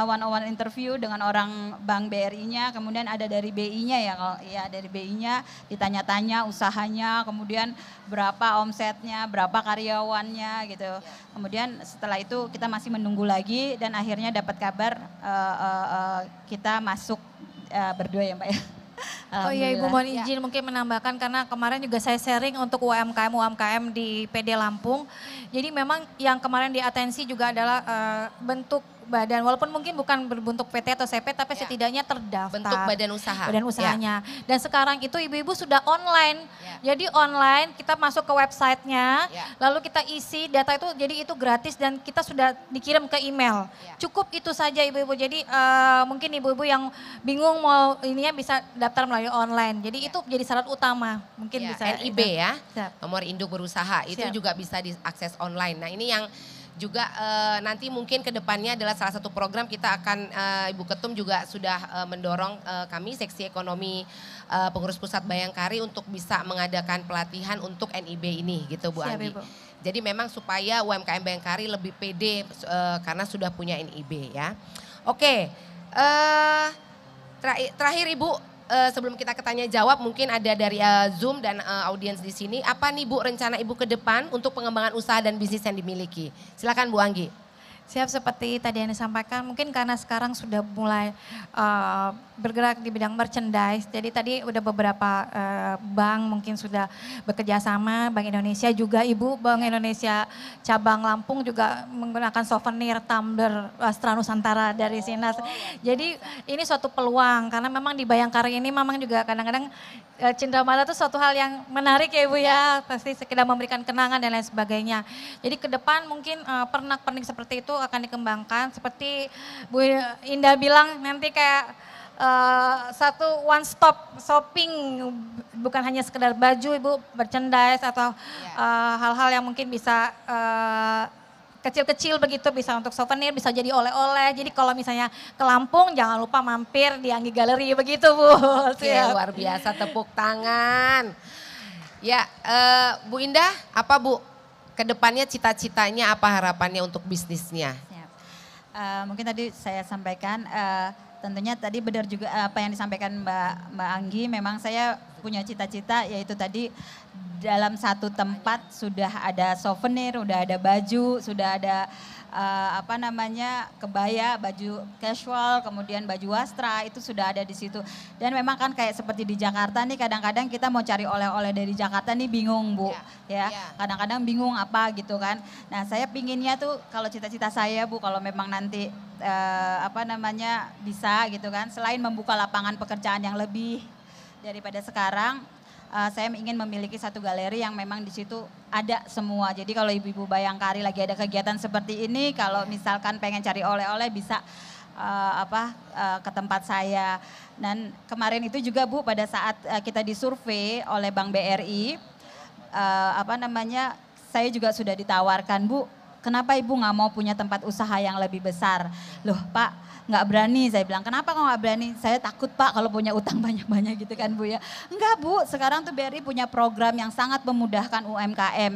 one on one interview dengan orang bank BRI-nya kemudian ada dari BI-nya ya kalau ya dari BI-nya ditanya-tanya usahanya kemudian berapa omsetnya berapa karyawannya gitu kemudian setelah itu kita masih menunggu lagi dan akhirnya dapat kabar uh, uh, uh, kita masuk uh, berdua ya Mbak ya [LAUGHS] Oh iya Ibu mohon ya. izin ya. mungkin menambahkan karena kemarin juga saya sharing untuk UMKM UMKM di PD Lampung. Jadi memang yang kemarin diatensi juga adalah uh, bentuk badan walaupun mungkin bukan berbentuk PT atau CP tapi ya. setidaknya terdaftar bentuk badan usaha badan ya. usahanya ya. dan sekarang itu ibu-ibu sudah online ya. jadi online kita masuk ke websitenya ya. lalu kita isi data itu jadi itu gratis dan kita sudah dikirim ke email ya. cukup itu saja ibu-ibu jadi uh, mungkin ibu-ibu yang bingung mau ininya bisa daftar melalui online jadi ya. itu jadi syarat utama mungkin ya. bisa NIB ya Siap. nomor induk berusaha itu Siap. juga bisa diakses online nah ini yang juga uh, nanti mungkin kedepannya adalah salah satu program kita akan uh, Ibu Ketum juga sudah uh, mendorong uh, kami seksi ekonomi uh, pengurus pusat Bayangkari untuk bisa mengadakan pelatihan untuk NIB ini gitu Bu Siap, Jadi memang supaya UMKM Bayangkari lebih pede uh, karena sudah punya NIB ya. Oke, okay. uh, terakhir Ibu uh, sebelum kita ketanya jawab mungkin ada dari uh, Zoom dan uh, audiens di sini. Apa nih Bu rencana Ibu ke depan untuk pengembangan usaha dan bisnis yang dimiliki? Silakan Bu Anggi. Siap seperti tadi yang disampaikan, mungkin karena sekarang sudah mulai uh, bergerak di bidang merchandise. Jadi tadi udah beberapa uh, bank mungkin sudah bekerja sama, Bank Indonesia juga Ibu Bank Indonesia cabang Lampung juga menggunakan souvenir tumbler eh, Astra Nusantara dari Sinas. Jadi ini suatu peluang karena memang di Bayangkara ini memang juga kadang-kadang uh, cindramata itu suatu hal yang menarik ya Ibu ya. Pasti sekedar memberikan kenangan dan lain sebagainya. Jadi ke depan mungkin pernak-pernik seperti itu itu akan dikembangkan seperti Bu Indah bilang nanti kayak uh, satu one stop shopping bukan hanya sekedar baju Ibu merchandise atau iya. eh, hal-hal yeah. uh, yang mungkin bisa uh, kecil-kecil begitu bisa untuk souvenir, bisa jadi oleh-oleh. Jadi kalau misalnya ke Lampung jangan lupa mampir di Anggi Galeri begitu Bu. Oke, [LAUGHS] luar biasa tepuk tangan. Ya, uh, Bu Indah, apa Bu kedepannya cita-citanya apa harapannya untuk bisnisnya? Uh, mungkin tadi saya sampaikan uh, tentunya tadi benar juga eh, apa yang disampaikan Mbak Mbak Anggi. Memang saya punya cita-cita yaitu tadi dalam satu tempat sudah ada souvenir, sudah ada baju, sudah ada uh, apa namanya kebaya, baju casual, kemudian baju wastra itu sudah ada di situ. Dan memang kan kayak seperti di Jakarta nih kadang-kadang kita mau cari oleh-oleh dari Jakarta nih bingung bu, iya, ya. Iya. Kadang-kadang ya. bingung apa gitu kan. Nah saya pinginnya tuh kalau cita-cita saya bu kalau memang nanti uh, apa namanya bisa gitu kan, selain membuka lapangan pekerjaan yang lebih daripada sekarang uh, saya ingin memiliki satu galeri yang memang di situ ada semua. Jadi kalau ibu-ibu bayangkari lagi ada kegiatan seperti ini, kalau misalkan pengen cari oleh-oleh bisa uh, apa uh, ke tempat saya. Dan kemarin itu juga Bu pada saat uh, kita disurvei oleh Bank BRI uh, apa namanya saya juga sudah ditawarkan Bu, kenapa Ibu nggak mau punya tempat usaha yang lebih besar? Loh, Pak nggak berani. Saya bilang, kenapa kok nggak berani? Saya takut Pak kalau punya utang [LAUGHS] banyak-banyak gitu kan Bu ya. Enggak Bu, sekarang tuh BRI punya program yang sangat memudahkan UMKM.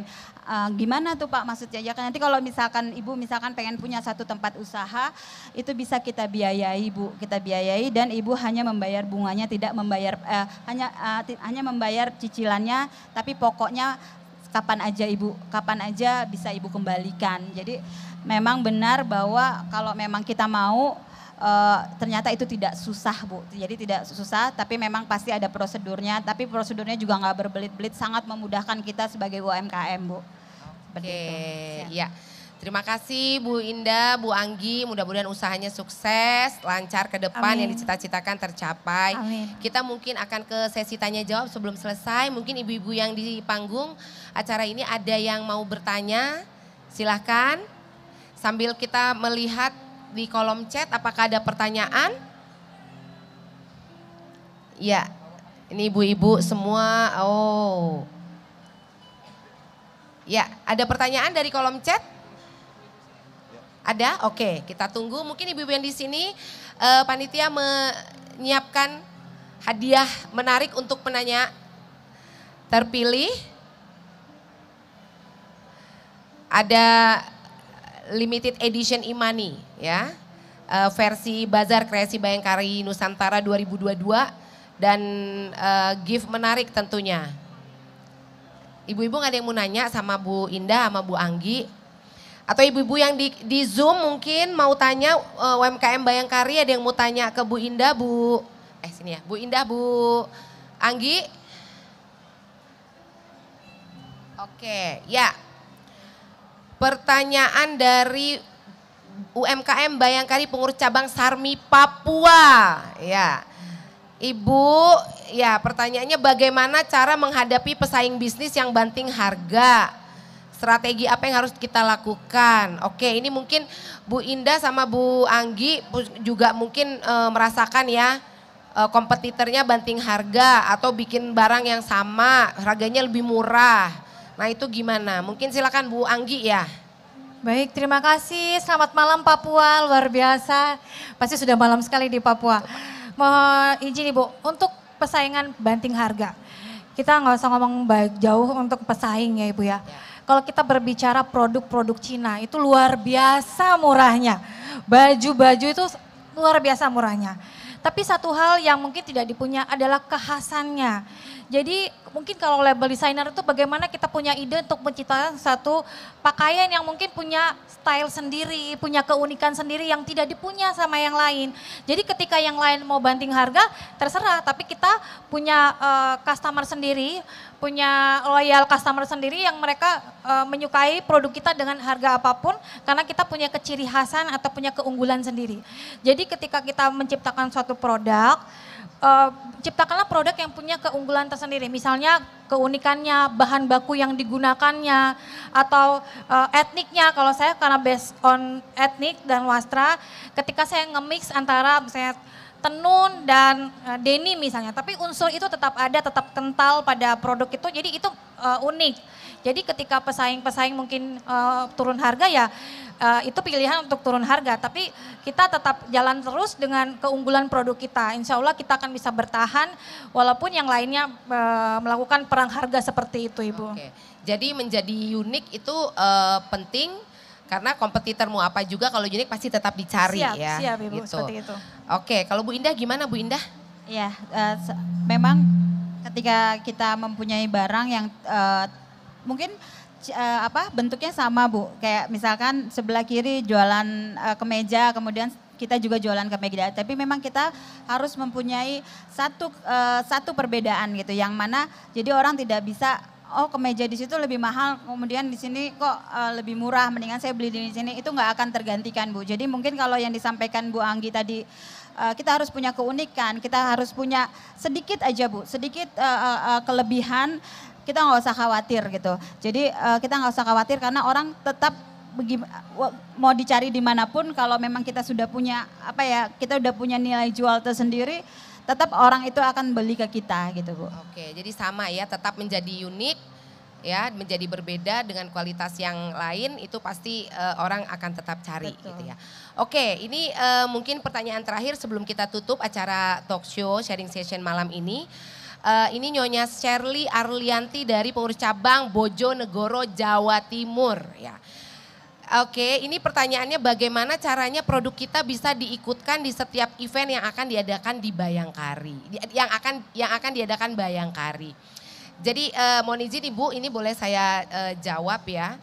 Uh, eh, gimana tuh Pak maksudnya? Ya kan nanti kalau misalkan Ibu misalkan pengen punya satu tempat usaha, itu bisa kita biayai Bu, kita biayai dan Ibu hanya membayar bunganya, tidak membayar uh, hanya uh, hanya membayar cicilannya, tapi pokoknya kapan aja ibu kapan aja bisa ibu kembalikan jadi memang benar bahwa kalau memang kita mau uh, ternyata itu tidak susah Bu. Jadi tidak susah tapi memang pasti ada prosedurnya. Tapi prosedurnya juga nggak berbelit-belit sangat memudahkan kita sebagai UMKM Bu. Oke, okay. ya. Iya. Terima kasih Bu Indah, Bu Anggi. Mudah-mudahan usahanya sukses, lancar ke depan Amin. yang dicita-citakan tercapai. Amin. Kita mungkin akan ke sesi tanya jawab sebelum selesai. Mungkin ibu-ibu yang di panggung acara ini ada yang mau bertanya, silahkan. Sambil kita melihat di kolom chat apakah ada pertanyaan? Ya, ini ibu-ibu semua. Oh. Ya, ada pertanyaan dari kolom chat? Ada? Oke, kita tunggu. Mungkin ibu-ibu yang di sini uh, panitia menyiapkan hadiah menarik untuk penanya terpilih. Ada limited edition Imani ya. Uh, versi Bazar Kreasi Bayangkari Nusantara 2022 dan uh, gift menarik tentunya. Ibu-ibu ada yang mau nanya sama Bu Indah sama Bu Anggi? Atau ibu-ibu yang di, di Zoom mungkin mau tanya uh, eh, UMKM Bayangkari ada yang mau tanya ke Bu Indah, Bu eh sini ya, Bu Indah, Bu Anggi. Oke, ya. Pertanyaan dari UMKM Bayangkari pengurus cabang Sarmi Papua. Ya. Ibu, ya pertanyaannya bagaimana cara menghadapi pesaing bisnis yang banting harga? Strategi apa yang harus kita lakukan? Oke, ini mungkin Bu Indah sama Bu Anggi juga mungkin e, merasakan ya e, kompetitornya banting harga atau bikin barang yang sama, harganya lebih murah Nah itu gimana? Mungkin silakan Bu Anggi ya. Baik, terima kasih. Selamat malam Papua, luar biasa. Pasti sudah malam sekali di Papua. Mohon izin Ibu, untuk persaingan banting harga. Kita nggak usah ngomong jauh untuk pesaing ya Ibu ya. ya. Kalau kita berbicara produk-produk Cina itu luar biasa murahnya. Baju-baju itu luar biasa murahnya. Tapi satu hal yang mungkin tidak dipunya adalah kekhasannya. Jadi mungkin kalau label designer itu bagaimana kita punya ide untuk menciptakan satu pakaian yang mungkin punya style sendiri, punya keunikan sendiri yang tidak dipunya sama yang lain. Jadi ketika yang lain mau banting harga terserah, tapi kita punya uh, customer sendiri, punya loyal customer sendiri yang mereka uh, menyukai produk kita dengan harga apapun karena kita punya kecirihasan atau punya keunggulan sendiri. Jadi ketika kita menciptakan suatu produk uh, ciptakanlah produk yang punya keunggulan tersendiri. Misalnya keunikannya, bahan baku yang digunakannya, atau uh, etniknya. Kalau saya karena based on etnik dan wastra, ketika saya nge-mix antara misalnya tenun dan uh, denim misalnya, tapi unsur itu tetap ada, tetap kental pada produk itu. Jadi itu uh, unik. Jadi ketika pesaing-pesaing mungkin uh, turun harga ya uh, itu pilihan untuk turun harga. Tapi kita tetap jalan terus dengan keunggulan produk kita. Insya Allah kita akan bisa bertahan walaupun yang lainnya uh, melakukan perang harga seperti itu Ibu. Oke. Jadi menjadi unik itu uh, penting karena kompetitormu apa juga kalau unik pasti tetap dicari siap, ya. Siap Ibu gitu. seperti itu. Oke kalau Bu Indah gimana Bu Indah? Ya uh, memang ketika kita mempunyai barang yang uh, mungkin uh, apa bentuknya sama Bu. Kayak misalkan sebelah kiri jualan uh, kemeja, kemudian kita juga jualan kemeja. Tapi memang kita harus mempunyai satu uh, satu perbedaan gitu yang mana jadi orang tidak bisa oh kemeja di situ lebih mahal, kemudian di sini kok uh, lebih murah, mendingan saya beli di sini itu nggak akan tergantikan Bu. Jadi mungkin kalau yang disampaikan Bu Anggi tadi kita harus punya keunikan, kita harus punya sedikit aja Bu, sedikit uh, uh, kelebihan kita nggak usah khawatir gitu. Jadi uh, kita nggak usah khawatir karena orang tetap mau dicari dimanapun kalau memang kita sudah punya apa ya kita udah punya nilai jual tersendiri tetap orang itu akan beli ke kita gitu bu. Oke jadi sama ya tetap menjadi unik ya menjadi berbeda dengan kualitas yang lain itu pasti uh, orang akan tetap cari Betul. gitu ya. Oke, ini uh, mungkin pertanyaan terakhir sebelum kita tutup acara talk show sharing session malam ini. Uh, ini Nyonya Sherly Arlianti dari pengurus cabang Bojonegoro, Jawa Timur. Ya. Oke, ini pertanyaannya bagaimana caranya produk kita bisa diikutkan di setiap event yang akan diadakan di Bayangkari, yang akan yang akan diadakan Bayangkari. Jadi eh, mohon izin Ibu, ini boleh saya eh, jawab ya.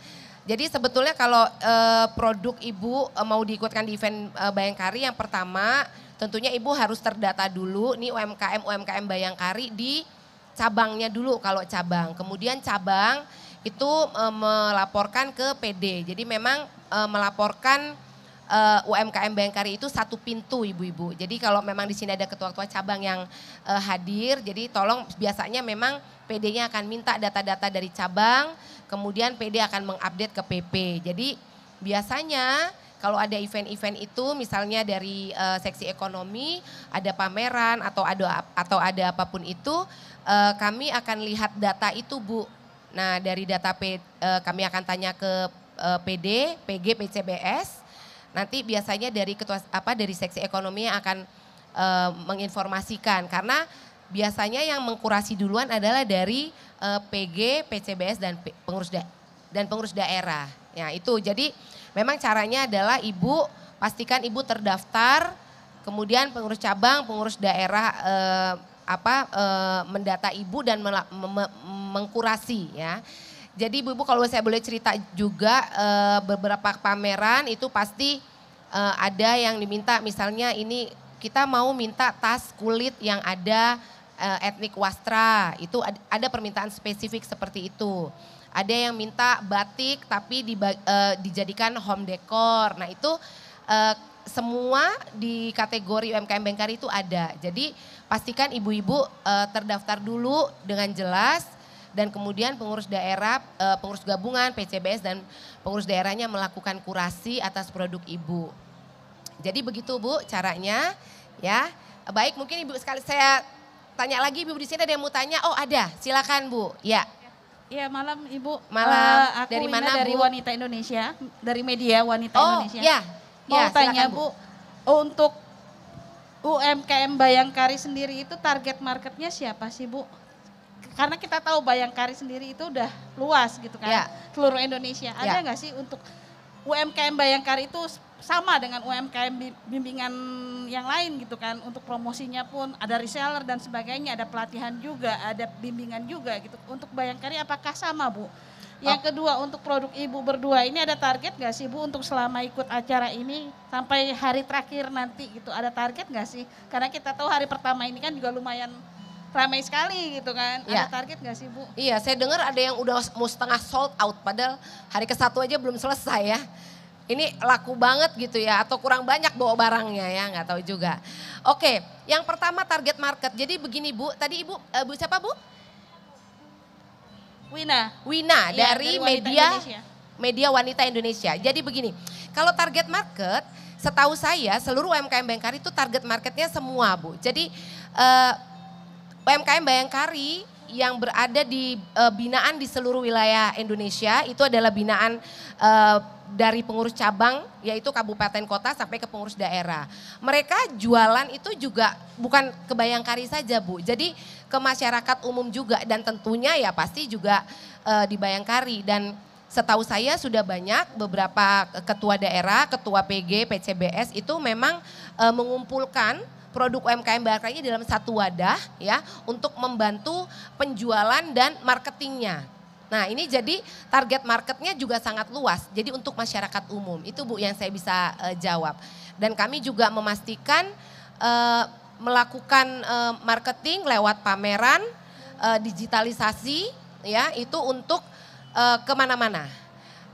Jadi sebetulnya kalau eh, produk Ibu eh, mau diikutkan di event eh, Bayangkari yang pertama tentunya Ibu harus terdata dulu nih UMKM UMKM Bayangkari di cabangnya dulu kalau cabang. Kemudian cabang itu e, melaporkan ke PD. Jadi memang e, melaporkan e, UMKM Bayangkari itu satu pintu Ibu-ibu. Jadi kalau memang di sini ada ketua-ketua cabang yang e, hadir, jadi tolong biasanya memang PD-nya akan minta data-data dari cabang, kemudian PD akan mengupdate ke PP. Jadi biasanya kalau ada event-event itu misalnya dari uh, seksi ekonomi ada pameran atau ada atau ada apapun itu uh, kami akan lihat data itu Bu. Nah, dari data P, uh, kami akan tanya ke uh, PD, PG, PCBS. Nanti biasanya dari ketua apa dari seksi ekonomi yang akan uh, menginformasikan karena biasanya yang mengkurasi duluan adalah dari uh, PG, PCBS dan pengurus da dan pengurus daerah. Ya, itu. Jadi Memang caranya adalah ibu pastikan ibu terdaftar, kemudian pengurus cabang, pengurus daerah eh, apa eh, mendata ibu dan me, mengkurasi ya. Jadi ibu-ibu kalau saya boleh cerita juga eh, beberapa pameran itu pasti eh, ada yang diminta misalnya ini kita mau minta tas kulit yang ada eh, etnik wastra itu ada permintaan spesifik seperti itu ada yang minta batik tapi di, uh, eh, dijadikan home decor. Nah itu uh, semua di kategori UMKM Bengkari itu ada. Jadi pastikan ibu-ibu uh, terdaftar dulu dengan jelas dan kemudian pengurus daerah, uh, pengurus gabungan PCBS dan pengurus daerahnya melakukan kurasi atas produk ibu. Jadi begitu Bu caranya ya. Baik mungkin ibu sekali saya tanya lagi ibu di sini ada yang mau tanya? Oh ada, silakan Bu. Ya. Iya malam Ibu. Malam. Uh, aku dari mana dari Bu? Wanita Indonesia, dari media Wanita oh, Indonesia. Oh iya. Mau ya, tanya Bu, Bu oh, untuk UMKM Bayangkari sendiri itu target marketnya siapa sih Bu? Karena kita tahu Bayangkari sendiri itu udah luas gitu kan, ya. seluruh Indonesia. Ada ya. nggak sih untuk UMKM Bayangkari itu sama dengan UMKM bimbingan yang lain gitu kan untuk promosinya pun ada reseller dan sebagainya ada pelatihan juga ada bimbingan juga gitu untuk bayangkari apakah sama Bu yang oh. kedua untuk produk ibu berdua ini ada target nggak sih Bu untuk selama ikut acara ini sampai hari terakhir nanti gitu ada target nggak sih karena kita tahu hari pertama ini kan juga lumayan ramai sekali gitu kan. Ya. Ada iya. target nggak sih Bu? Iya, saya dengar ada yang udah mau setengah sold out padahal hari ke satu aja belum selesai ya ini laku banget gitu ya atau kurang banyak bawa barangnya ya nggak tahu juga. Oke, yang pertama target market. Jadi begini Bu, tadi Ibu uh, Bu siapa Bu? Wina. Wina ya, dari, dari media Indonesia. media wanita Indonesia. Jadi begini, kalau target market setahu saya seluruh UMKM Bayangkari itu target marketnya semua Bu. Jadi uh, eh, UMKM Bayangkari yang berada di uh, binaan di seluruh wilayah Indonesia itu adalah binaan uh, dari pengurus cabang yaitu kabupaten kota sampai ke pengurus daerah. Mereka jualan itu juga bukan ke Bayangkari saja Bu. Jadi ke masyarakat umum juga dan tentunya ya pasti juga uh, eh, di Bayangkari dan setahu saya sudah banyak beberapa ketua daerah, ketua PG, PCBS itu memang uh, mengumpulkan produk UMKM Barangkali dalam satu wadah ya untuk membantu penjualan dan marketingnya. Nah ini jadi target marketnya juga sangat luas, jadi untuk masyarakat umum itu Bu yang saya bisa uh, jawab. Dan kami juga memastikan uh, melakukan uh, marketing lewat pameran, uh, digitalisasi ya itu untuk uh, kemana-mana.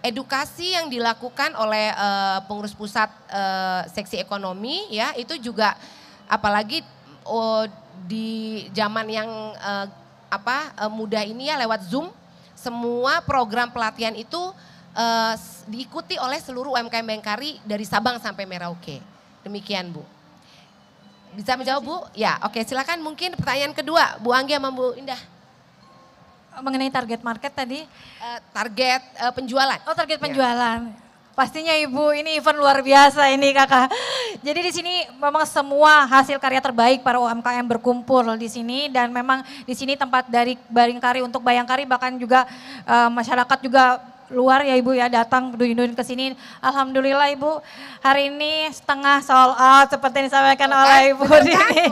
Edukasi yang dilakukan oleh uh, pengurus pusat uh, seksi ekonomi ya itu juga apalagi oh, di zaman yang eh, apa eh, muda ini ya lewat Zoom semua program pelatihan itu eh, diikuti oleh seluruh UMKM Bengkari dari Sabang sampai Merauke. Demikian Bu. Bisa menjawab Bu? Ya, oke silakan mungkin pertanyaan kedua Bu Anggi sama Bu Indah mengenai target market tadi? Uh, target uh, penjualan. Oh target ya. penjualan. yeah. Pastinya Ibu, ini event luar biasa ini Kakak. Jadi di sini memang semua hasil karya terbaik para UMKM berkumpul di sini dan memang di sini tempat dari Bayangkari untuk Bayangkari bahkan juga e, masyarakat juga luar ya Ibu ya datang duyun-duyun ke sini. Alhamdulillah Ibu, hari ini setengah sold out seperti yang disampaikan Bukan, oleh Ibu di sini.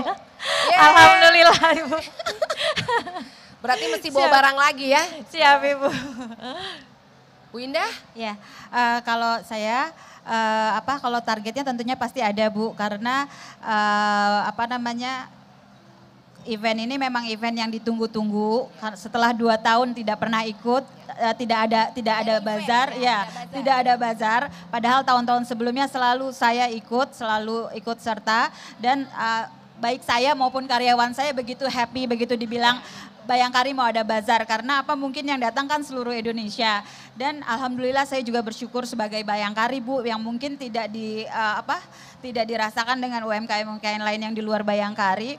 [LAUGHS] Alhamdulillah Ibu. [LAUGHS] Berarti mesti bawa Siap. barang lagi ya? Siap Ibu. Bu Indah? Ya, uh, kalau saya uh, apa kalau targetnya tentunya pasti ada Bu karena uh, apa namanya event ini memang event yang ditunggu-tunggu setelah dua tahun tidak pernah ikut uh, tidak ada tidak ya, ya, ada bazar ya ada tidak ada bazar padahal tahun-tahun sebelumnya selalu saya ikut selalu ikut serta dan uh, baik saya maupun karyawan saya begitu happy begitu dibilang Bayangkari mau ada bazar karena apa mungkin yang datang kan seluruh Indonesia. Dan alhamdulillah saya juga bersyukur sebagai Bayangkari Bu yang mungkin tidak di uh, apa tidak dirasakan dengan UMKM-UMKM lain yang di luar Bayangkari.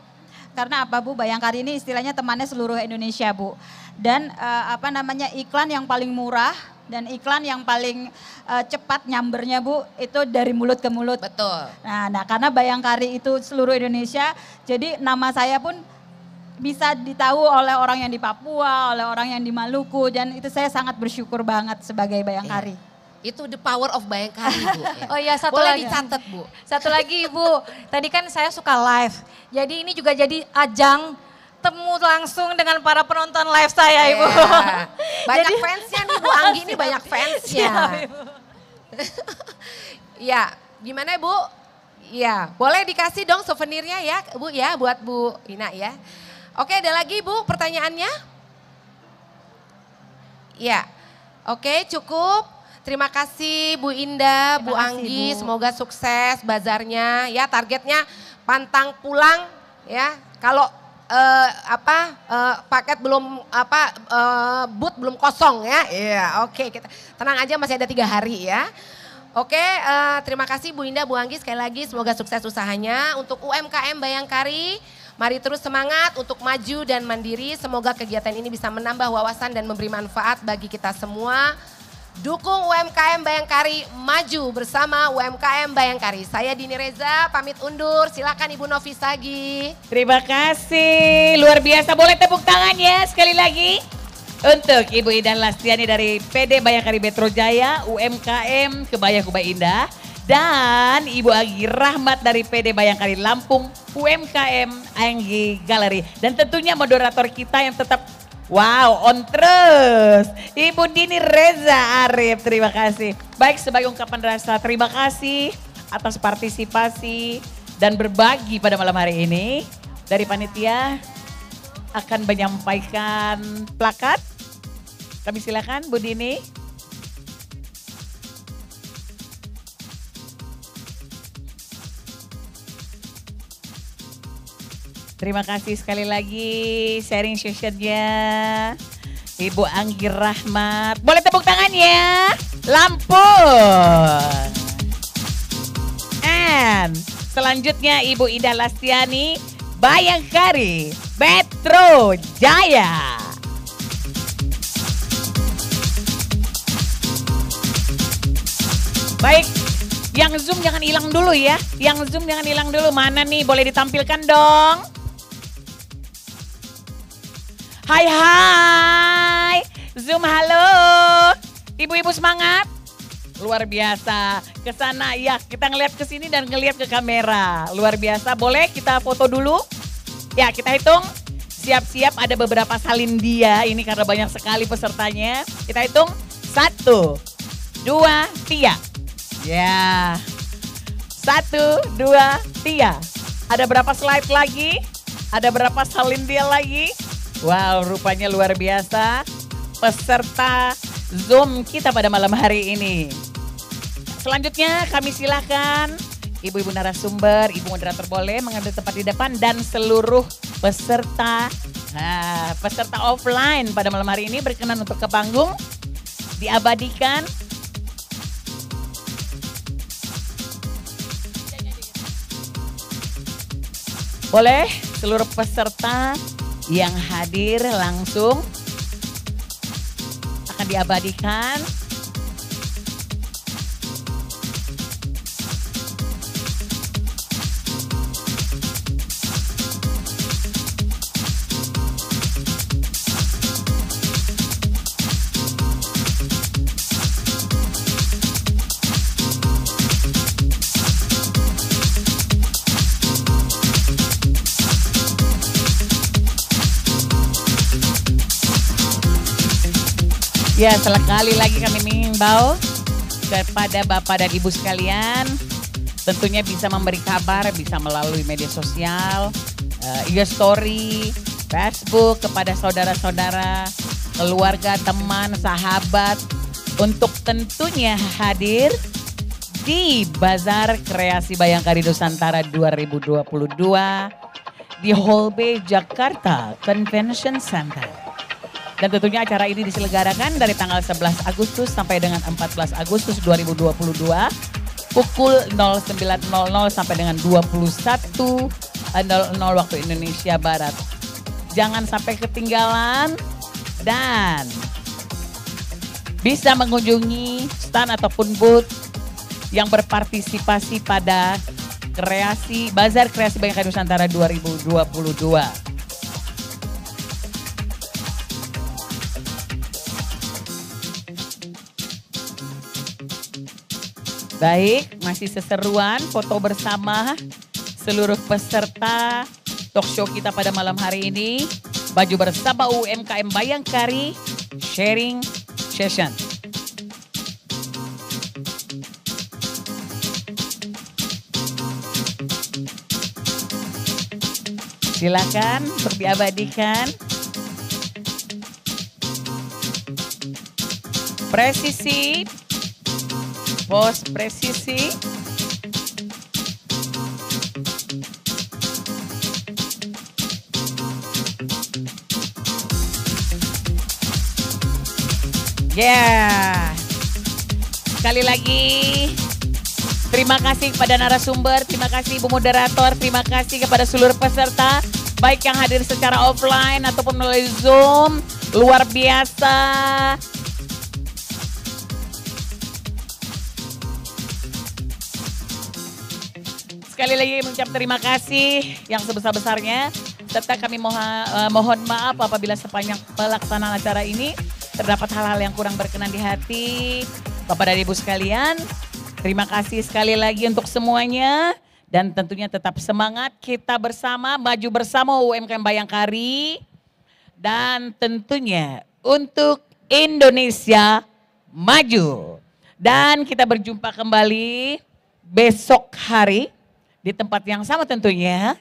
Karena apa Bu Bayangkari ini istilahnya temannya seluruh Indonesia Bu. Dan uh, apa namanya iklan yang paling murah dan iklan yang paling uh, cepat nyambernya Bu itu dari mulut ke mulut. Betul. Nah, nah karena Bayangkari itu seluruh Indonesia, jadi nama saya pun bisa ditahu oleh orang yang di Papua, oleh orang yang di Maluku dan itu saya sangat bersyukur banget sebagai Bayangkari. Iya. Itu the power of Bayangkari, Bu. [LAUGHS] oh iya, satu Boleh lagi. dicatat, Bu. Satu lagi, Ibu. Tadi kan saya suka live. Jadi ini juga jadi ajang temu langsung dengan para penonton live saya, Ibu. Yeah. [LAUGHS] Banyak jadi, fansnya nih, Bu Anggi ini banyak [LAUGHS] fansnya. Iya, gimana, Bu? Iya, boleh dikasih dong souvenirnya ya, Bu ya, buat Bu Ina ya. Oke, ada lagi Bu pertanyaannya? Ya, oke cukup. Terima kasih Bu Indah, Terima Bu Anggi, kasih, Bu. semoga sukses bazarnya. Ya, targetnya pantang pulang ya. Kalau uh, apa uh, paket belum apa uh, eh, boot belum kosong ya. Iya, oke kita tenang aja masih ada tiga hari ya. Oke, okay, uh, terima kasih Bu Indah, Bu Anggi sekali lagi semoga sukses usahanya untuk UMKM Bayangkari Mari terus semangat untuk maju dan mandiri. Semoga kegiatan ini bisa menambah wawasan dan memberi manfaat bagi kita semua. Dukung UMKM Bayangkari, maju bersama UMKM Bayangkari. Saya Dini Reza, pamit undur. Silakan Ibu Novi Sagi. Terima kasih, luar biasa. Boleh tepuk tangan ya sekali lagi. Untuk Ibu Idan Lastiani dari PD Bayangkari Metro Jaya, UMKM Kebaya Kuba Indah. Dan Ibu Agi Rahmat dari PD Bayangkari Lampung, UMKM Anggi Gallery. Dan tentunya moderator kita yang tetap Wow, on terus. Ibu Dini Reza Arif, terima kasih. Baik, sebagai ungkapan rasa terima kasih atas partisipasi dan berbagi pada malam hari ini. Dari panitia akan menyampaikan plakat. Kami silakan Bu Dini. Terima kasih sekali lagi sharing sessionnya. Ibu Anggi Rahmat. Boleh tepuk tangan ya. Lampung. And selanjutnya Ibu Ida Lastiani Bayangkari Metro Jaya. Baik, yang Zoom jangan hilang dulu ya. Yang Zoom jangan hilang dulu. Mana nih boleh ditampilkan dong? Hai hai. Zoom halo. Ibu-ibu semangat. Luar biasa. Ke sana ya, kita ngeliat ke sini dan ngeliat ke kamera. Luar biasa. Boleh kita foto dulu? Ya, kita hitung. Siap-siap ada beberapa salin dia ini karena banyak sekali pesertanya. Kita hitung. Satu, dua, tiga. Ya. Satu, dua, tiga. Ada berapa slide lagi? Ada berapa salin dia lagi? Wow, rupanya luar biasa peserta Zoom kita pada malam hari ini. Selanjutnya kami silakan ibu-ibu narasumber, ibu moderator boleh mengambil tempat di depan dan seluruh peserta nah, peserta offline pada malam hari ini berkenan untuk ke panggung diabadikan Boleh seluruh peserta yang hadir langsung akan diabadikan Ya, sekali lagi kami mengimbau kepada Bapak dan Ibu sekalian. Tentunya bisa memberi kabar, bisa melalui media sosial, uh, e story, Facebook kepada saudara-saudara, keluarga, teman, sahabat. Untuk tentunya hadir di Bazar Kreasi Bayangkari Nusantara 2022 di Hall B Jakarta Convention Center. Dan tentunya acara ini diselenggarakan dari tanggal 11 Agustus sampai dengan 14 Agustus 2022 pukul 09.00 sampai dengan 21.00 eh, waktu Indonesia Barat. Jangan sampai ketinggalan dan bisa mengunjungi stand ataupun booth yang berpartisipasi pada kreasi Bazar Kreasi Banyak Nusantara 2022. Baik, masih seseruan foto bersama seluruh peserta talk show kita pada malam hari ini. Baju bersama UMKM Bayangkari Sharing Session. Silakan untuk diabadikan. Presisi Bos presisi. Yeah. Sekali lagi terima kasih kepada narasumber, terima kasih Ibu moderator, terima kasih kepada seluruh peserta baik yang hadir secara offline ataupun melalui Zoom. Luar biasa. Sekali lagi mengucap terima kasih yang sebesar-besarnya. Serta kami moha, eh, mohon maaf apabila sepanjang pelaksanaan acara ini terdapat hal-hal yang kurang berkenan di hati. Bapak dan Ibu sekalian, terima kasih sekali lagi untuk semuanya. Dan tentunya tetap semangat kita bersama, maju bersama UMKM Bayangkari. Dan tentunya untuk Indonesia maju. Dan kita berjumpa kembali besok hari di tempat yang sama tentunya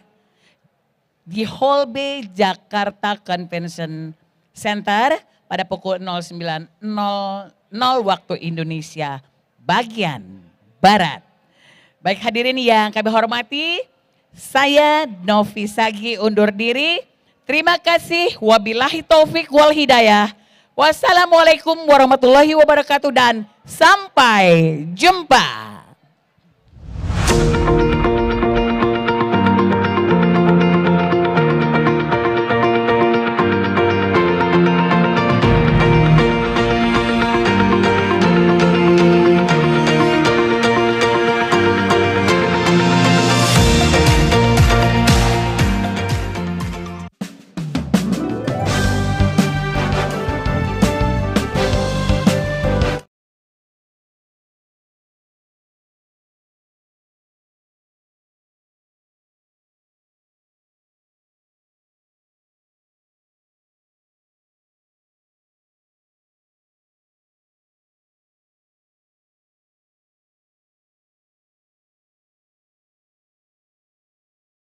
di Hall B Jakarta Convention Center pada pukul 09.00 waktu Indonesia bagian barat. Baik hadirin yang kami hormati, saya Novi Sagi undur diri. Terima kasih. Wabillahi taufik wal hidayah. Wassalamualaikum warahmatullahi wabarakatuh dan sampai jumpa.